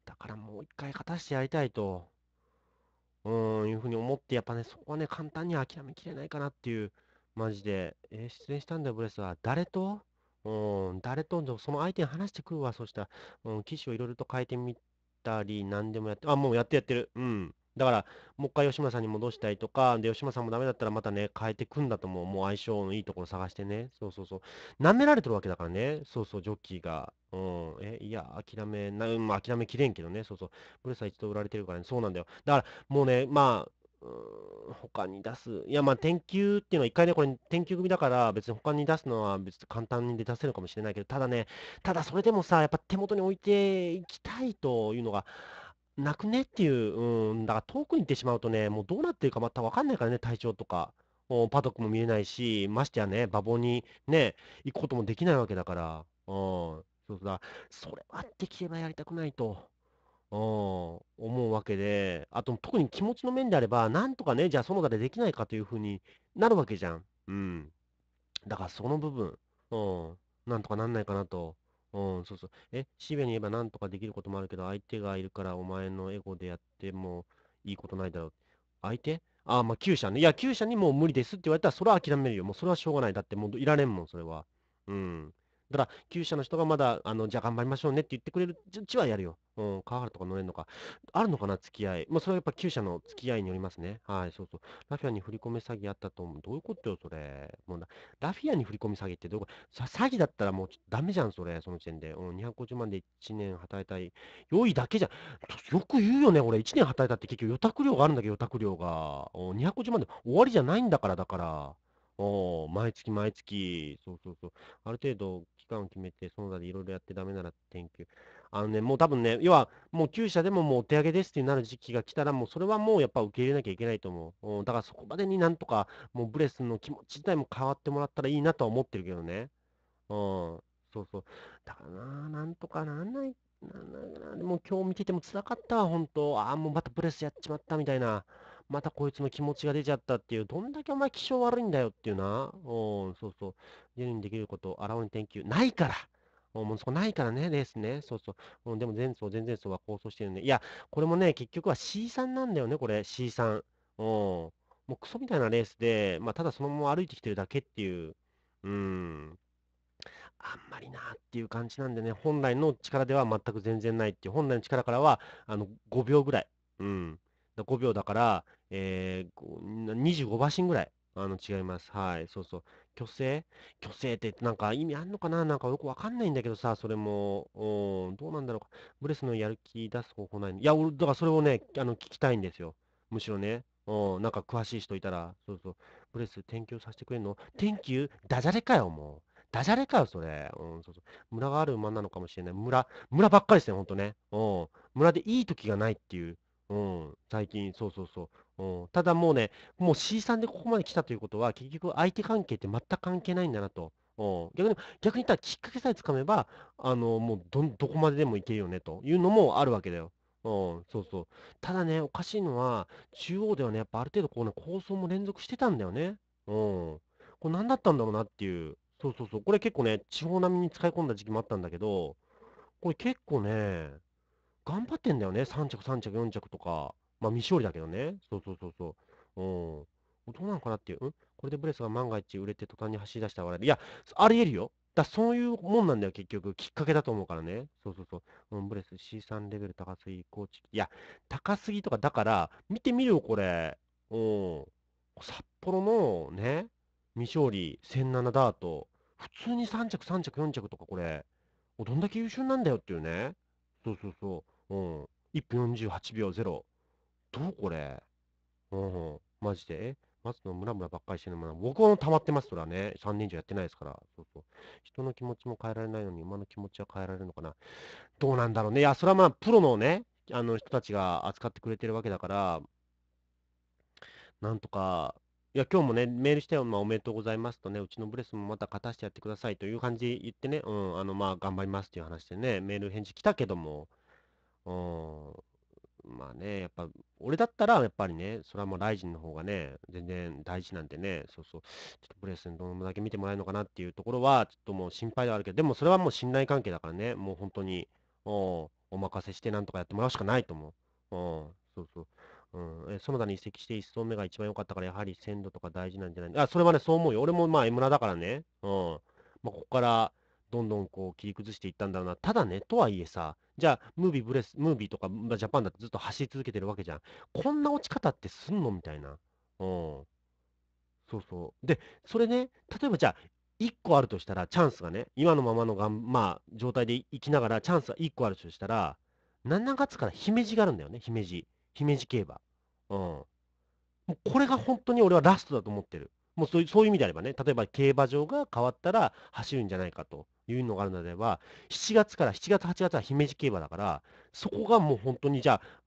だからもう一回勝たしてやりたいと、うん、いうふうに思って、やっぱね、そこはね、簡単に諦めきれないかなっていう、マジで、えー失恋したんだよ、ブレスは。誰とうん、誰と、その相手に話してくるわ、そしたら、うん、機種をいろいろと変えてみたり、何でもやって、あ、もうやってやってる。うん。だから、もう一回吉村さんに戻したいとか、で、吉村さんもダメだったらまたね、変えてくんだと思う。もう相性のいいところ探してね。そうそうそう。舐められてるわけだからね。そうそう、ジョッキーが。うん。え、いや、諦めな、諦めきれんけどね。そうそう。ブルースは一度売られてるからね。そうなんだよ。だから、もうね、まあ、うん他に出す。いや、まあ、天球っていうのは、一回ね、これ、天球組だから、別に他に出すのは、別に簡単に出せるかもしれないけど、ただね、ただそれでもさ、やっぱ手元に置いていきたいというのがなくねっていう、うん、だから遠くに行ってしまうとね、もうどうなってるか全くわかんないからね、体調とか。おパドックも見えないし、ましてやね、馬房にね、行くこともできないわけだから。うん。そうだ。それはできればやりたくないと。うん、思うわけで、あと特に気持ちの面であれば、なんとかね、じゃあその他でできないかというふうになるわけじゃん。うん。だからその部分、うん、なんとかなんないかなとうん、そうそう。え、シベに言えば何とかできることもあるけど、相手がいるからお前のエゴでやってもいいことないだろう。相手ああ、まあ、厩舎ね。いや、厩舎にもう無理ですって言われたら、それは諦めるよ。もうそれはしょうがない。だってもういられんもん、それは。うん。だから、旧社の人がまだ、あの、じゃあ頑張りましょうねって言ってくれるうちはやるよ。うん、川原とか乗れるのか。あるのかな、付き合い。まあ、それはやっぱ旧社の付き合いによりますね。はい、そうそう。ラフィアに振り込め詐欺あったと思う。どういうことよ、それ。もうラフィアに振り込み詐欺ってどういうこと詐欺だったらもうダメじゃん、それ、その時点で。うん、250万で1年働いたい。良いだけじゃん。よく言うよね、俺。1年働いたって結局、予託料があるんだけど、予託料が。うん、250万で終わりじゃないんだから、だから。お毎月毎月、そうそうそう、ある程度間を決めて、その他でいろいろやってダメなら転休。あのね、もう多分ね、要は、もう9社でももうお手上げですってなる時期が来たら、もうそれはもうやっぱ受け入れなきゃいけないと思う。うん、だからそこまでになんとか、もうブレスの気持ち自体も変わってもらったらいいなとは思ってるけどね。うん、そうそう。だからな、なんとかなんない、なんないな、でも今日見ててもつらかったわ、本当。ああ、もうまたブレスやっちまったみたいな。またこいつの気持ちが出ちゃったっていう、どんだけお前気性悪いんだよっていうな。うん、そうそう。自由にできること、荒うに天球。ないから。もうそこないからね、レースね。そうそう。うん、でも前走、前々走は構想してるね。いや、これもね、結局は C3 なんだよね、これ。C3。うん。もうクソみたいなレースで、まあ、ただそのまま歩いてきてるだけっていう。うん。あんまりなっていう感じなんでね、本来の力では全く全然ないっていう、本来の力からは、あの、5秒ぐらい。うん。5秒だから、えー、25馬身ぐらい。あの、違います。はい。そうそう。虚勢虚勢ってなんか意味あんのかななんかよくわかんないんだけどさ、それも、うん、どうなんだろうブレスのやる気出す方法ないいや、俺、だからそれをね、あの、聞きたいんですよ。むしろね。うん、なんか詳しい人いたら、そうそう。ブレス、転球させてくれんの転球ダジャレかよ、もう。ダジャレかよ、それ。うん、そうそう。村がある馬なのかもしれない。村、村ばっかりですね、ほんとね。うん。村でいい時がないっていう。うん、最近、そうそうそう。うん、ただもうね、もう C さんでここまで来たということは、結局相手関係って全く関係ないんだなと。うん、逆に、逆に言ったらきっかけさえつかめば、あの、もうどどこまででもいけるよねというのもあるわけだよ。うん、そうそう。ただね、おかしいのは、中央ではね、やっぱある程度こうね、構想も連続してたんだよね。うん。これ何だったんだろうなっていう。そうそうそう。これ結構ね、地方並みに使い込んだ時期もあったんだけど、これ結構ね、頑張ってんだよね。3着、3着、4着とか。まあ未勝利だけどね。そうそうそうそう。うん。どうなのかなっていう。んこれでブレスが万が一売れて途端に走り出したら笑い。や、あり得るよ。だそういうもんなんだよ、結局。きっかけだと思うからね。そうそうそう。うん、ブレス C3 レベル高すぎ、高知。いや、高すぎとか、だから、見てみるよ、これ。うん。札幌のね、未勝利、1007ダート。普通に3着、3着、4着とか、これ。どんだけ優秀なんだよっていうね。そうそうそう。うん。1分48秒0。どうこれうん。マジで。え松のムラムラばっかりしてるもな。僕は溜まってます、それはね。3年以上やってないですから。そうそう。人の気持ちも変えられないのに、今の気持ちは変えられるのかな。どうなんだろうね。いや、それはまあ、プロのね、あの人たちが扱ってくれてるわけだから、なんとか、いや、今日もね、メールしてよ、まあ、おめでとうございますとね、うちのブレスもまた勝たしてやってくださいという感じ言ってね、うん、あの、まあ、頑張りますっていう話でね、メール返事来たけども、うん、まあね、やっぱ、俺だったら、やっぱりね、それはもうライジンの方がね、全然大事なんでね、そうそう、ちょっとブレスにどのだけ見てもらえるのかなっていうところは、ちょっともう心配ではあるけど、でもそれはもう信頼関係だからね、もう本当に、おお任せしてなんとかやってもらうしかないと思う。うん、そうそう。うん、園田に移籍して1走目が一番良かったから、やはり鮮度とか大事なんじゃないあ、それはね、そう思うよ。俺もまあ、ム村だからね。うん。まあ、ここから、どんどんこう切り崩していったんだろうな。ただね、とはいえさ、じゃあ、ムービーブレス、ムービーとか、まあ、ジャパンだってずっと走り続けてるわけじゃん。こんな落ち方ってすんのみたいな。うん。そうそう。で、それね、例えばじゃあ、1個あるとしたら、チャンスがね、今のままのがん、まあ、状態でいきながら、チャンスが1個あるとしたら、7月から姫路があるんだよね、姫路。姫路競馬。うん。もうこれが本当に俺はラストだと思ってる。もうそういうそういう意味であればね、例えば競馬場が変わったら走るんじゃないかというのがあるのでは、7月から、7月、8月は姫路競馬だから、そこがもう本当に、じゃあ、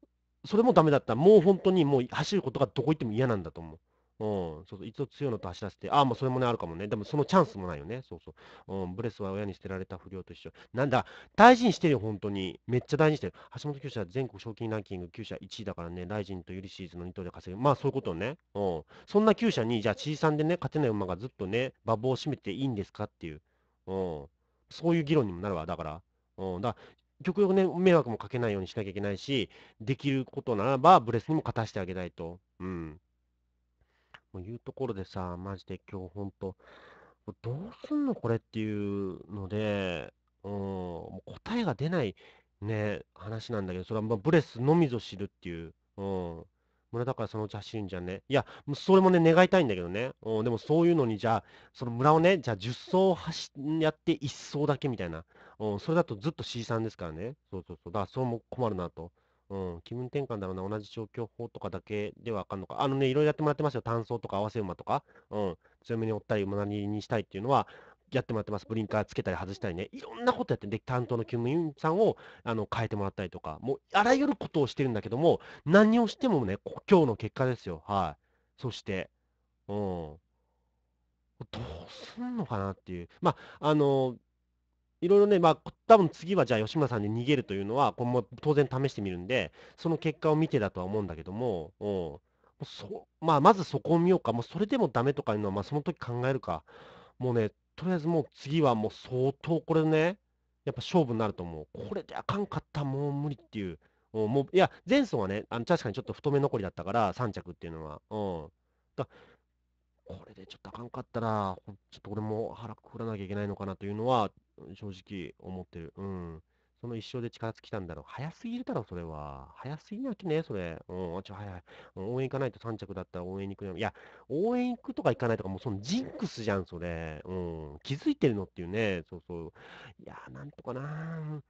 それもダメだった、もう本当にもう走ることがどこ行っても嫌なんだと思う。うん、そうそう、一度強いのと走らせて、ああ、もうそれもね、あるかもね。でもそのチャンスもないよね。そうそう。うん、ブレスは親に捨てられた不良と一緒。なんだ、大事にしてるよ、本当に。めっちゃ大事にしてる。橋本九社全国賞金ランキング9社1位だからね、ライジンとユリシーズの2頭で稼ぐ。まあ、そういうことね。うん。そんな九社に、じゃあ事さんでね、勝てない馬がずっとね、馬房を占めていいんですかっていう。うん。そういう議論にもなるわ、だから。うん。だ極力ね、迷惑もかけないようにしなきゃいけないし、できることならば、ブレスにも勝たせてあげたいと。うん。もういうところでさ、マジで今日ほんと、どうすんのこれっていうので、うん、もう答えが出ないね、話なんだけど、それはまブレスのみぞ知るっていう、うん。村だからそのうち走るんじゃね。いや、それもね、願いたいんだけどね。うん、でもそういうのに、じゃあ、その村をね、じゃあ10層走やって1層だけみたいな。うん、それだとずっと C さんですからね。そうそうそう。だから、それも困るなと。うん、気分転換だろうな、同じ消去法とかだけではあかんのか。あのね、いろいろやってもらってますよ。単走とか合わせ馬とか、うん、強めに追ったり、馬なりにしたいっていうのは、やってもらってます。ブリンカーつけたり外したりね、いろんなことやってで、担当のキム・員さんをあの変えてもらったりとか、もうあらゆることをしてるんだけども、何をしてもね、今日の結果ですよ。はい。そして、うん。どうすんのかなっていう。まあ、あの、いろいろね、まあ、多分次はじゃあ吉村さんに逃げるというのは、これも当然試してみるんで、その結果を見てだとは思うんだけども、うそまあ、まずそこを見ようか、もうそれでもダメとかいうのは、まその時考えるか、もうね、とりあえずもう次はもう相当これね、やっぱ勝負になると思う。これであかんかった、もう無理っていう。うもういや、前走はね、あの確かにちょっと太め残りだったから、3着っていうのは。うん、だこれでちょっとあかんかったら、ちょっと俺も腹くくらなきゃいけないのかなというのは、正直思ってる。うん。その一生で力尽きたんだろう。早すぎるだろ、それは。早すぎなきね、それ。うん、あ、ちょ、早、い、応援行かないと3着だったら応援に行くよ。いや、応援行くとか行かないとか、もうそのジンクスじゃん、それ。うん。気づいてるのっていうね。そうそう。いやなんとかな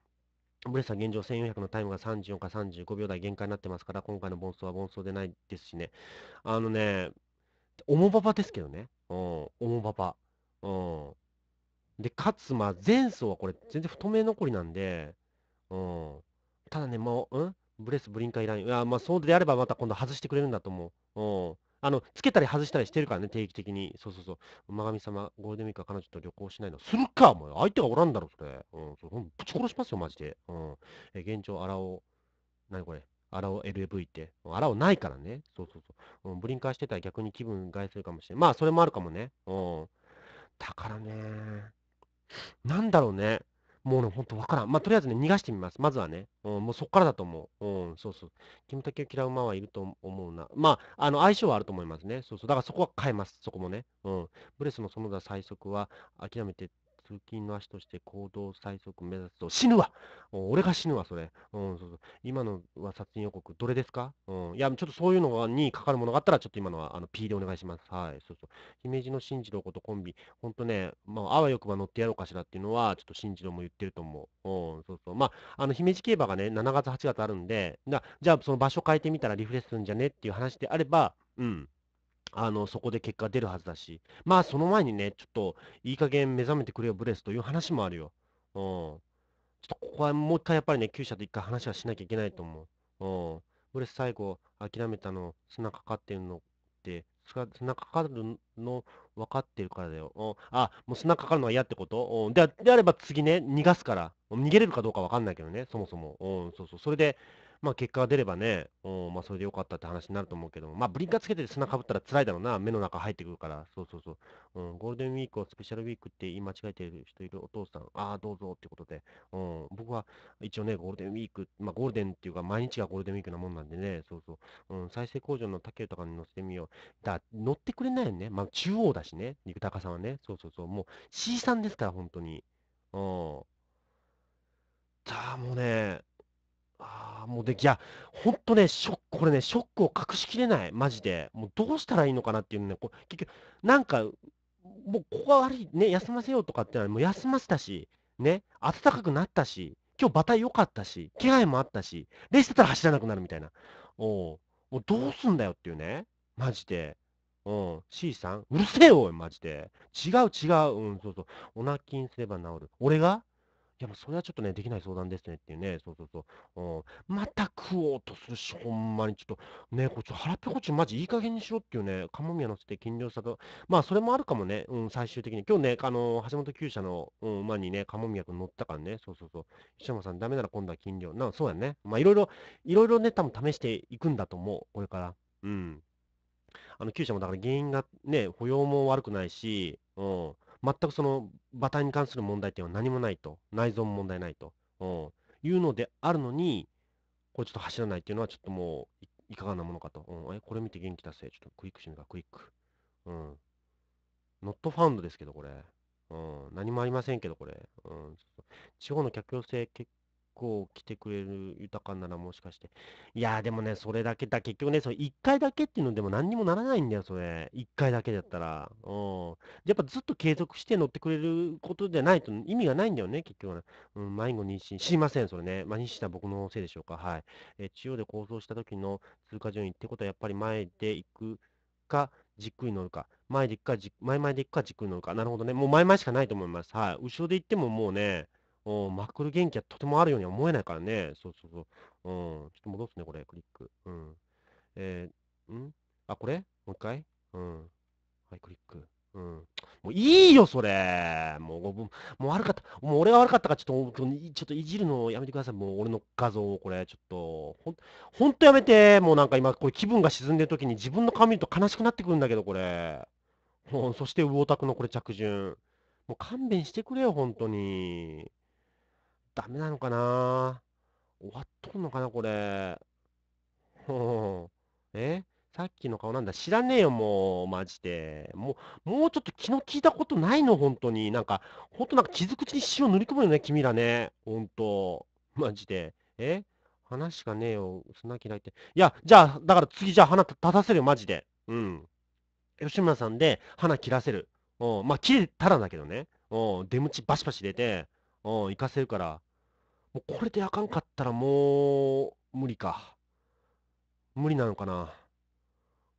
ブレスは現状1400のタイムが34か35秒台限界になってますから、今回の盆走は盆走でないですしね。あのね、おもばばですけどね。うん、おもばば。うん。で、かつ、まあ、前走はこれ、全然太め残りなんで、うん。ただね、もう、うんブレス、ブリンカーいらん。いや、まあ、そうであればまた今度外してくれるんだと思う。うん。あの、つけたり外したりしてるからね、定期的に。そうそうそう。馬神様、ゴールデンウィークは彼女と旅行しないの。するか、お前。相手がおらんだろ、それ。うん。ぶち殺しますよ、マジで。うん。え、現状、荒尾。何これ洗お LV って。洗おないからね。そうそうそう。うん、ブリンカーしてたら逆に気分害するかもしれない。まあ、それもあるかもね。うん。だからね、なんだろうね。もうね、ほんとわからん。まあ、とりあえずね、逃がしてみます。まずはね。うん、もうそっからだと思う。うん、そうそう。キムタケを嫌う馬はいると思うな。まあ、あの、相性はあると思いますね。そうそう。だからそこは変えます。そこもね。うん。ブレスの園田最速は諦めて通勤の足として行動最速目指すと、死ぬわ俺が死ぬわ、それ。うん、そうそう。今のは殺人予告、どれですかうん。いや、ちょっとそういうのにかかるものがあったら、ちょっと今のはあの P でお願いします。はい、そうそう。姫路の新次郎ことコンビ、ほんとね、まあ、あわよくば乗ってやろうかしらっていうのは、ちょっと新次郎も言ってると思う。うん、そうそう。まあ、あの、姫路競馬がね、7月、8月あるんで、じゃあ、その場所変えてみたらリフレッシュするんじゃねっていう話であれば、うん。あの、そこで結果出るはずだし、まあ、その前にね、ちょっと、いい加減目覚めてくれよ、ブレスという話もあるよ。うん。ちょっと、ここはもう一回やっぱりね、厩舎と一回話はしなきゃいけないと思う。うん。ブレス最後、諦めたの、砂かかってるのって、砂かかるの分かってるからだよ。うん、あ、もう砂かかるのは嫌ってこと、うん、でであれば次ね、逃がすから。逃げれるかどうか分かんないけどね、そもそも。うん、そうそう。それで、まあ、結果が出ればね、おまあ、それでよかったって話になると思うけども、まあ、ブリンカーつけて砂かぶったら辛いだろうな、目の中入ってくるから、そうそうそう、うん、ゴールデンウィークをスペシャルウィークって言い間違えてる人いるお父さん、ああ、どうぞってことで、うん、僕は一応ね、ゴールデンウィーク、まあ、ゴールデンっていうか、毎日がゴールデンウィークなもんなんでね、そうそう、うん、再生工場の竹とかに乗せてみよう。だ乗ってくれないよね、まあ、中央だしね、肉高さんはね、そうそうそう、もう C さんですから、本当に。うん。さあ、もうね、ああ、もうで、いや、ほんとね、ショックこれね、ショックを隠しきれない、マジで。もうどうしたらいいのかなっていうね、こう結局、なんか、もうここは悪い、ね、休ませようとかってのは、もう休ませたし、ね、暖かくなったし、今日バタ良かったし、気配もあったし、レースだったら走らなくなるみたいな。おうもうどうすんだよっていうね、マジで。うん、C さん、うるせえよ、マジで。違う、違う、うん、そうそう。おなきにすれば治る。俺がでもそれはちょっとね、できない相談ですねっていうね、そうそうそう。うん、また食おうとするし、ほんまにちょっと、ね、こっち腹ぺこちンマジいい加減にしろっていうね、カモミヤ乗せて金量差と、まあそれもあるかもね、うん、最終的に。今日ね、あのー、橋本厩舎の、うん、馬にね、カモミヤ君乗ったからね、そうそうそう。石山さんダメなら今度は金量。な、そうやね。まあいろいろ、いろいろね、多分試していくんだと思う、これから。うん。あの、厩舎もだから原因がね、保養も悪くないし、うん。全くその馬体に関する問題点は何もないと、内臓も問題ないと、うん、いうのであるのに、これちょっと走らないっていうのはちょっともういかがなものかと、うん。え、これ見て元気出せ。ちょっとクイックしてみるか、クイック。うん。ノットファウンドですけど、これ。うん。何もありませんけど、これ。うん。地方の客寄せ結構来てくれる豊かならもしかして。いやーでもね、それだけだ、結局ね、その1回だけっていうのでも何にもならないんだよ、それ。1回だけだったら。うん。やっぱずっと継続して乗ってくれることじゃないと意味がないんだよね、結局は、ね。うん、迷子妊娠。知りません、それね。まあ、妊娠した僕のせいでしょうか。はい。え中央で構想した時の通過順位ってことは、やっぱり前で行くか、じっくり乗るか。前で行くか、前々で行くか、じっくり乗るか。なるほどね。もう前々しかないと思います。はい。後ろで行ってももうね、うん、マックル元気はとてもあるようには思えないからね。そうそうそう。うん、ちょっと戻すね、これ、クリック。うん。えー、んあ、これもう一回うん。はい、クリック。うん。もういいよ、それもう、もう悪かった。もう俺が悪かったから、ちょっと、ちょっといじるのやめてください。もう俺の画像を、これ、ちょっと、ほん、ほんとやめて。もうなんか今、これ気分が沈んでる時に自分の顔見ると悲しくなってくるんだけど、これ。もう、そして、魚拓のこれ着順。もう勘弁してくれよ、本当に。ダメなのかな終わっとんのかなこれ。ほ う。えさっきの顔なんだ。知らねえよ、もう、マジで。もう、もうちょっと気の利いたことないの、本当に。なんか、ほんとなんか傷口に塩塗り込むよね、君らね。ほんと。マジで。え話かねえよ、砂嫌いって。いや、じゃあ、だから次、じゃあ、花立たせるよ、マジで。うん。吉村さんで、花切らせる。うん。まあ、切れたらだけどね。うん。出口バシバシ入れて、うん、行かせるから、もうこれであかんかったらもう、無理か。無理なのかな。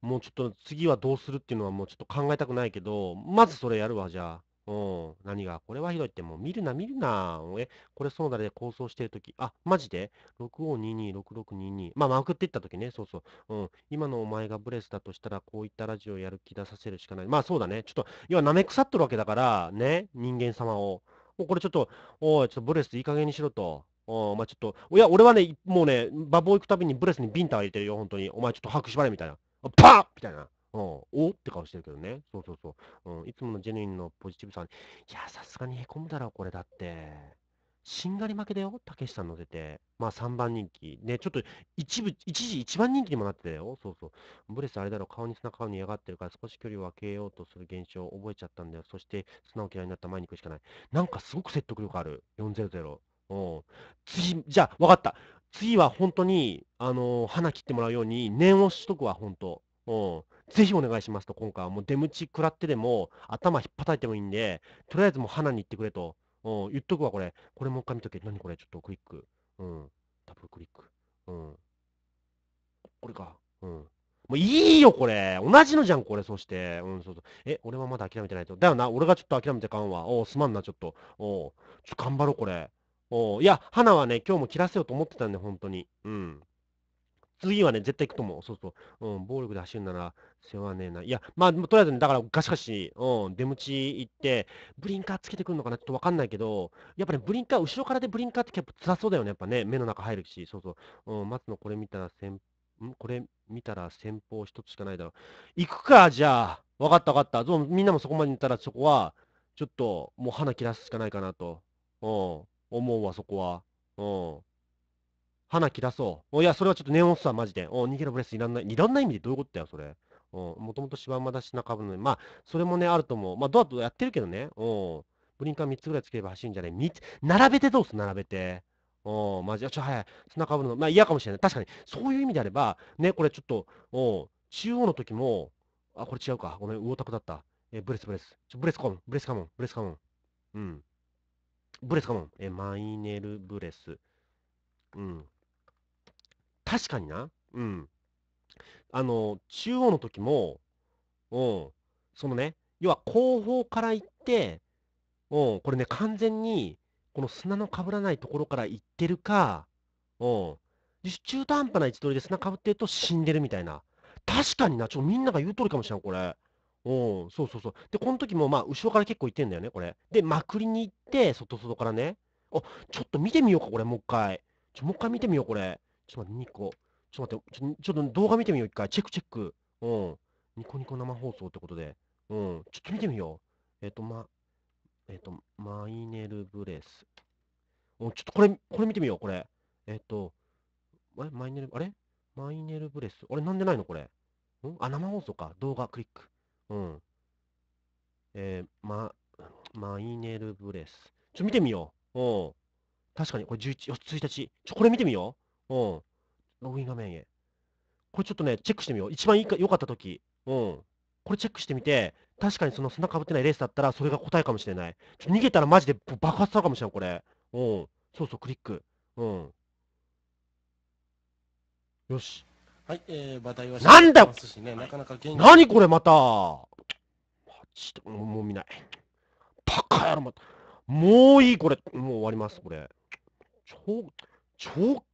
もうちょっと次はどうするっていうのはもうちょっと考えたくないけど、まずそれやるわ、じゃあ。うん、何が、これはひどいって、もう見るな、見るな、え、これ、そのだで構想してるとき、あ、マジで ?65226622。まあ、まくっていったときね、そうそう。うん、今のお前がブレスだとしたら、こういったラジオやる気出させるしかない。まあ、そうだね。ちょっと、要は、舐め腐っとるわけだから、ね、人間様を。もうこれちょっと、おい、ちょっとブレスいい加減にしろと。おまあちょっと、いや、俺はね、もうね、馬房行くたびにブレスにビンタ入れてるよ、本当に。お前ちょっと拍手ばれみたいな。パーみたいな。おおって顔してるけどね。そうそうそう。うん、いつものジェニインのポジティブさいや、さすがにへこむだろ、これだって。しんがり負けだよ、たけしさんの出て。まあ3番人気。ね、ちょっと一部、一時一番人気にもなってたよ。そうそう。ブレスあれだろ、顔に砂顔に嫌がってるから少し距離を分けようとする現象を覚えちゃったんだよ。そして素直嫌いになった前に行くしかない。なんかすごく説得力ある。400。うん。次、じゃあ、分かった。次は本当に、あのー、花切ってもらうように念をしとくわ、本当。うん。ぜひお願いしますと、今回はもう出口食らってでも、頭引っ叩いてもいいんで、とりあえずもう花に行ってくれと。うん、言っとくわ、これ。これもう一回見とけ。何これちょっとクリック。うん。ダブルクリック。うん。これか。うん。もういいよ、これ。同じのじゃん、これ、そして。うん、そうそう。え、俺はまだ諦めてないと。だよな、俺がちょっと諦めてかんわ。おすまんな、ちょっと。おちょっと頑張ろう、これ。おいや、花はね、今日も切らせようと思ってたんで、本当に。うん。次はね、絶対行くと思う。そうそう。うん、暴力で走るなら、世話ねえな。いや、まあ、とりあえず、ね、だから、ガシガシ、うん、出ムチ行って、ブリンカーつけてくるのかな、ちょっとわかんないけど、やっぱね、ブリンカー、後ろからでブリンカーって結構辛そうだよね、やっぱね、目の中入るし、そうそう。うん、松のこれ見たら先、これ見たら先方一つしかないだろう。行くか、じゃあ。わかったわかった。そうみんなもそこまで行ったら、そこは、ちょっと、もう鼻切らすしかないかなと、うん、思うわ、そこは。うん。花切らそう。おいや、それはちょっとネオンスー、マジで。お逃げるブレスいらんない。いらんない意味でどういうことだよ、それ。もともと芝馬だし中ぶのまあ、それもね、あると思う。まあ、ドアとやってるけどね。おブリンカー3つぐらいつければ走るんじゃない ?3 つ、並べてどうす並べて。おマジで、ちょ、早い。砂かぶるの。まあ、嫌かもしれない。確かに、そういう意味であれば、ね、これちょっと、お中央の時も、あ、これ違うか。ごめん、魚クだった。えブレスブレス。ちょ、ブレスコン、ブレスカモン、ブレスカモン。うん。ブレスカモン。えマイネルブレス。うん。確かにな。うん。あの、中央の時も、うん、そのね、要は後方から行って、うん、これね、完全に、この砂のかぶらないところから行ってるか、うん、中途半端な位置取りで砂かぶってると死んでるみたいな。確かにな、ちょ、みんなが言うおりかもしれん、これ。うん、そうそうそう。で、この時も、まあ、後ろから結構行ってんだよね、これ。で、まくりに行って、外外からね。あ、ちょっと見てみようか、これ、もう一回。ちょ、もう一回見てみよう、これ。ちょっと待って、2個。ちょっと待って、ちょっと動画見てみよう、一回。チェックチェック。うん。ニコニコ生放送ってことで。うん。ちょっと見てみよう。えっ、ー、と、ま、えっ、ー、と、マイネルブレス。うん、ちょっとこれ、これ見てみよう、これ。えっ、ー、と、あれマイネル、あれマイネルブレス。あれ、なんでないのこれ。んあ、生放送か。動画、クリック。うん。えー、ま、マイネルブレス。ちょ、見てみよう。うん。確かに、これ11、1日。ちょ、これ見てみよう。うん。ログイン画面へ。これちょっとね、チェックしてみよう。一番いいか良かった時。うん。これチェックしてみて、確かにその砂かぶってないレースだったら、それが答えかもしれない。ちょ逃げたらマジで爆発したかもしれん、これ。うん。そうそう、クリック。うん。よし。はい、えー、話題は、ね、なんだなかなか何これまたマジで、もう見ない。バカまた。もういい、これ。もう終わります、これ。超、出国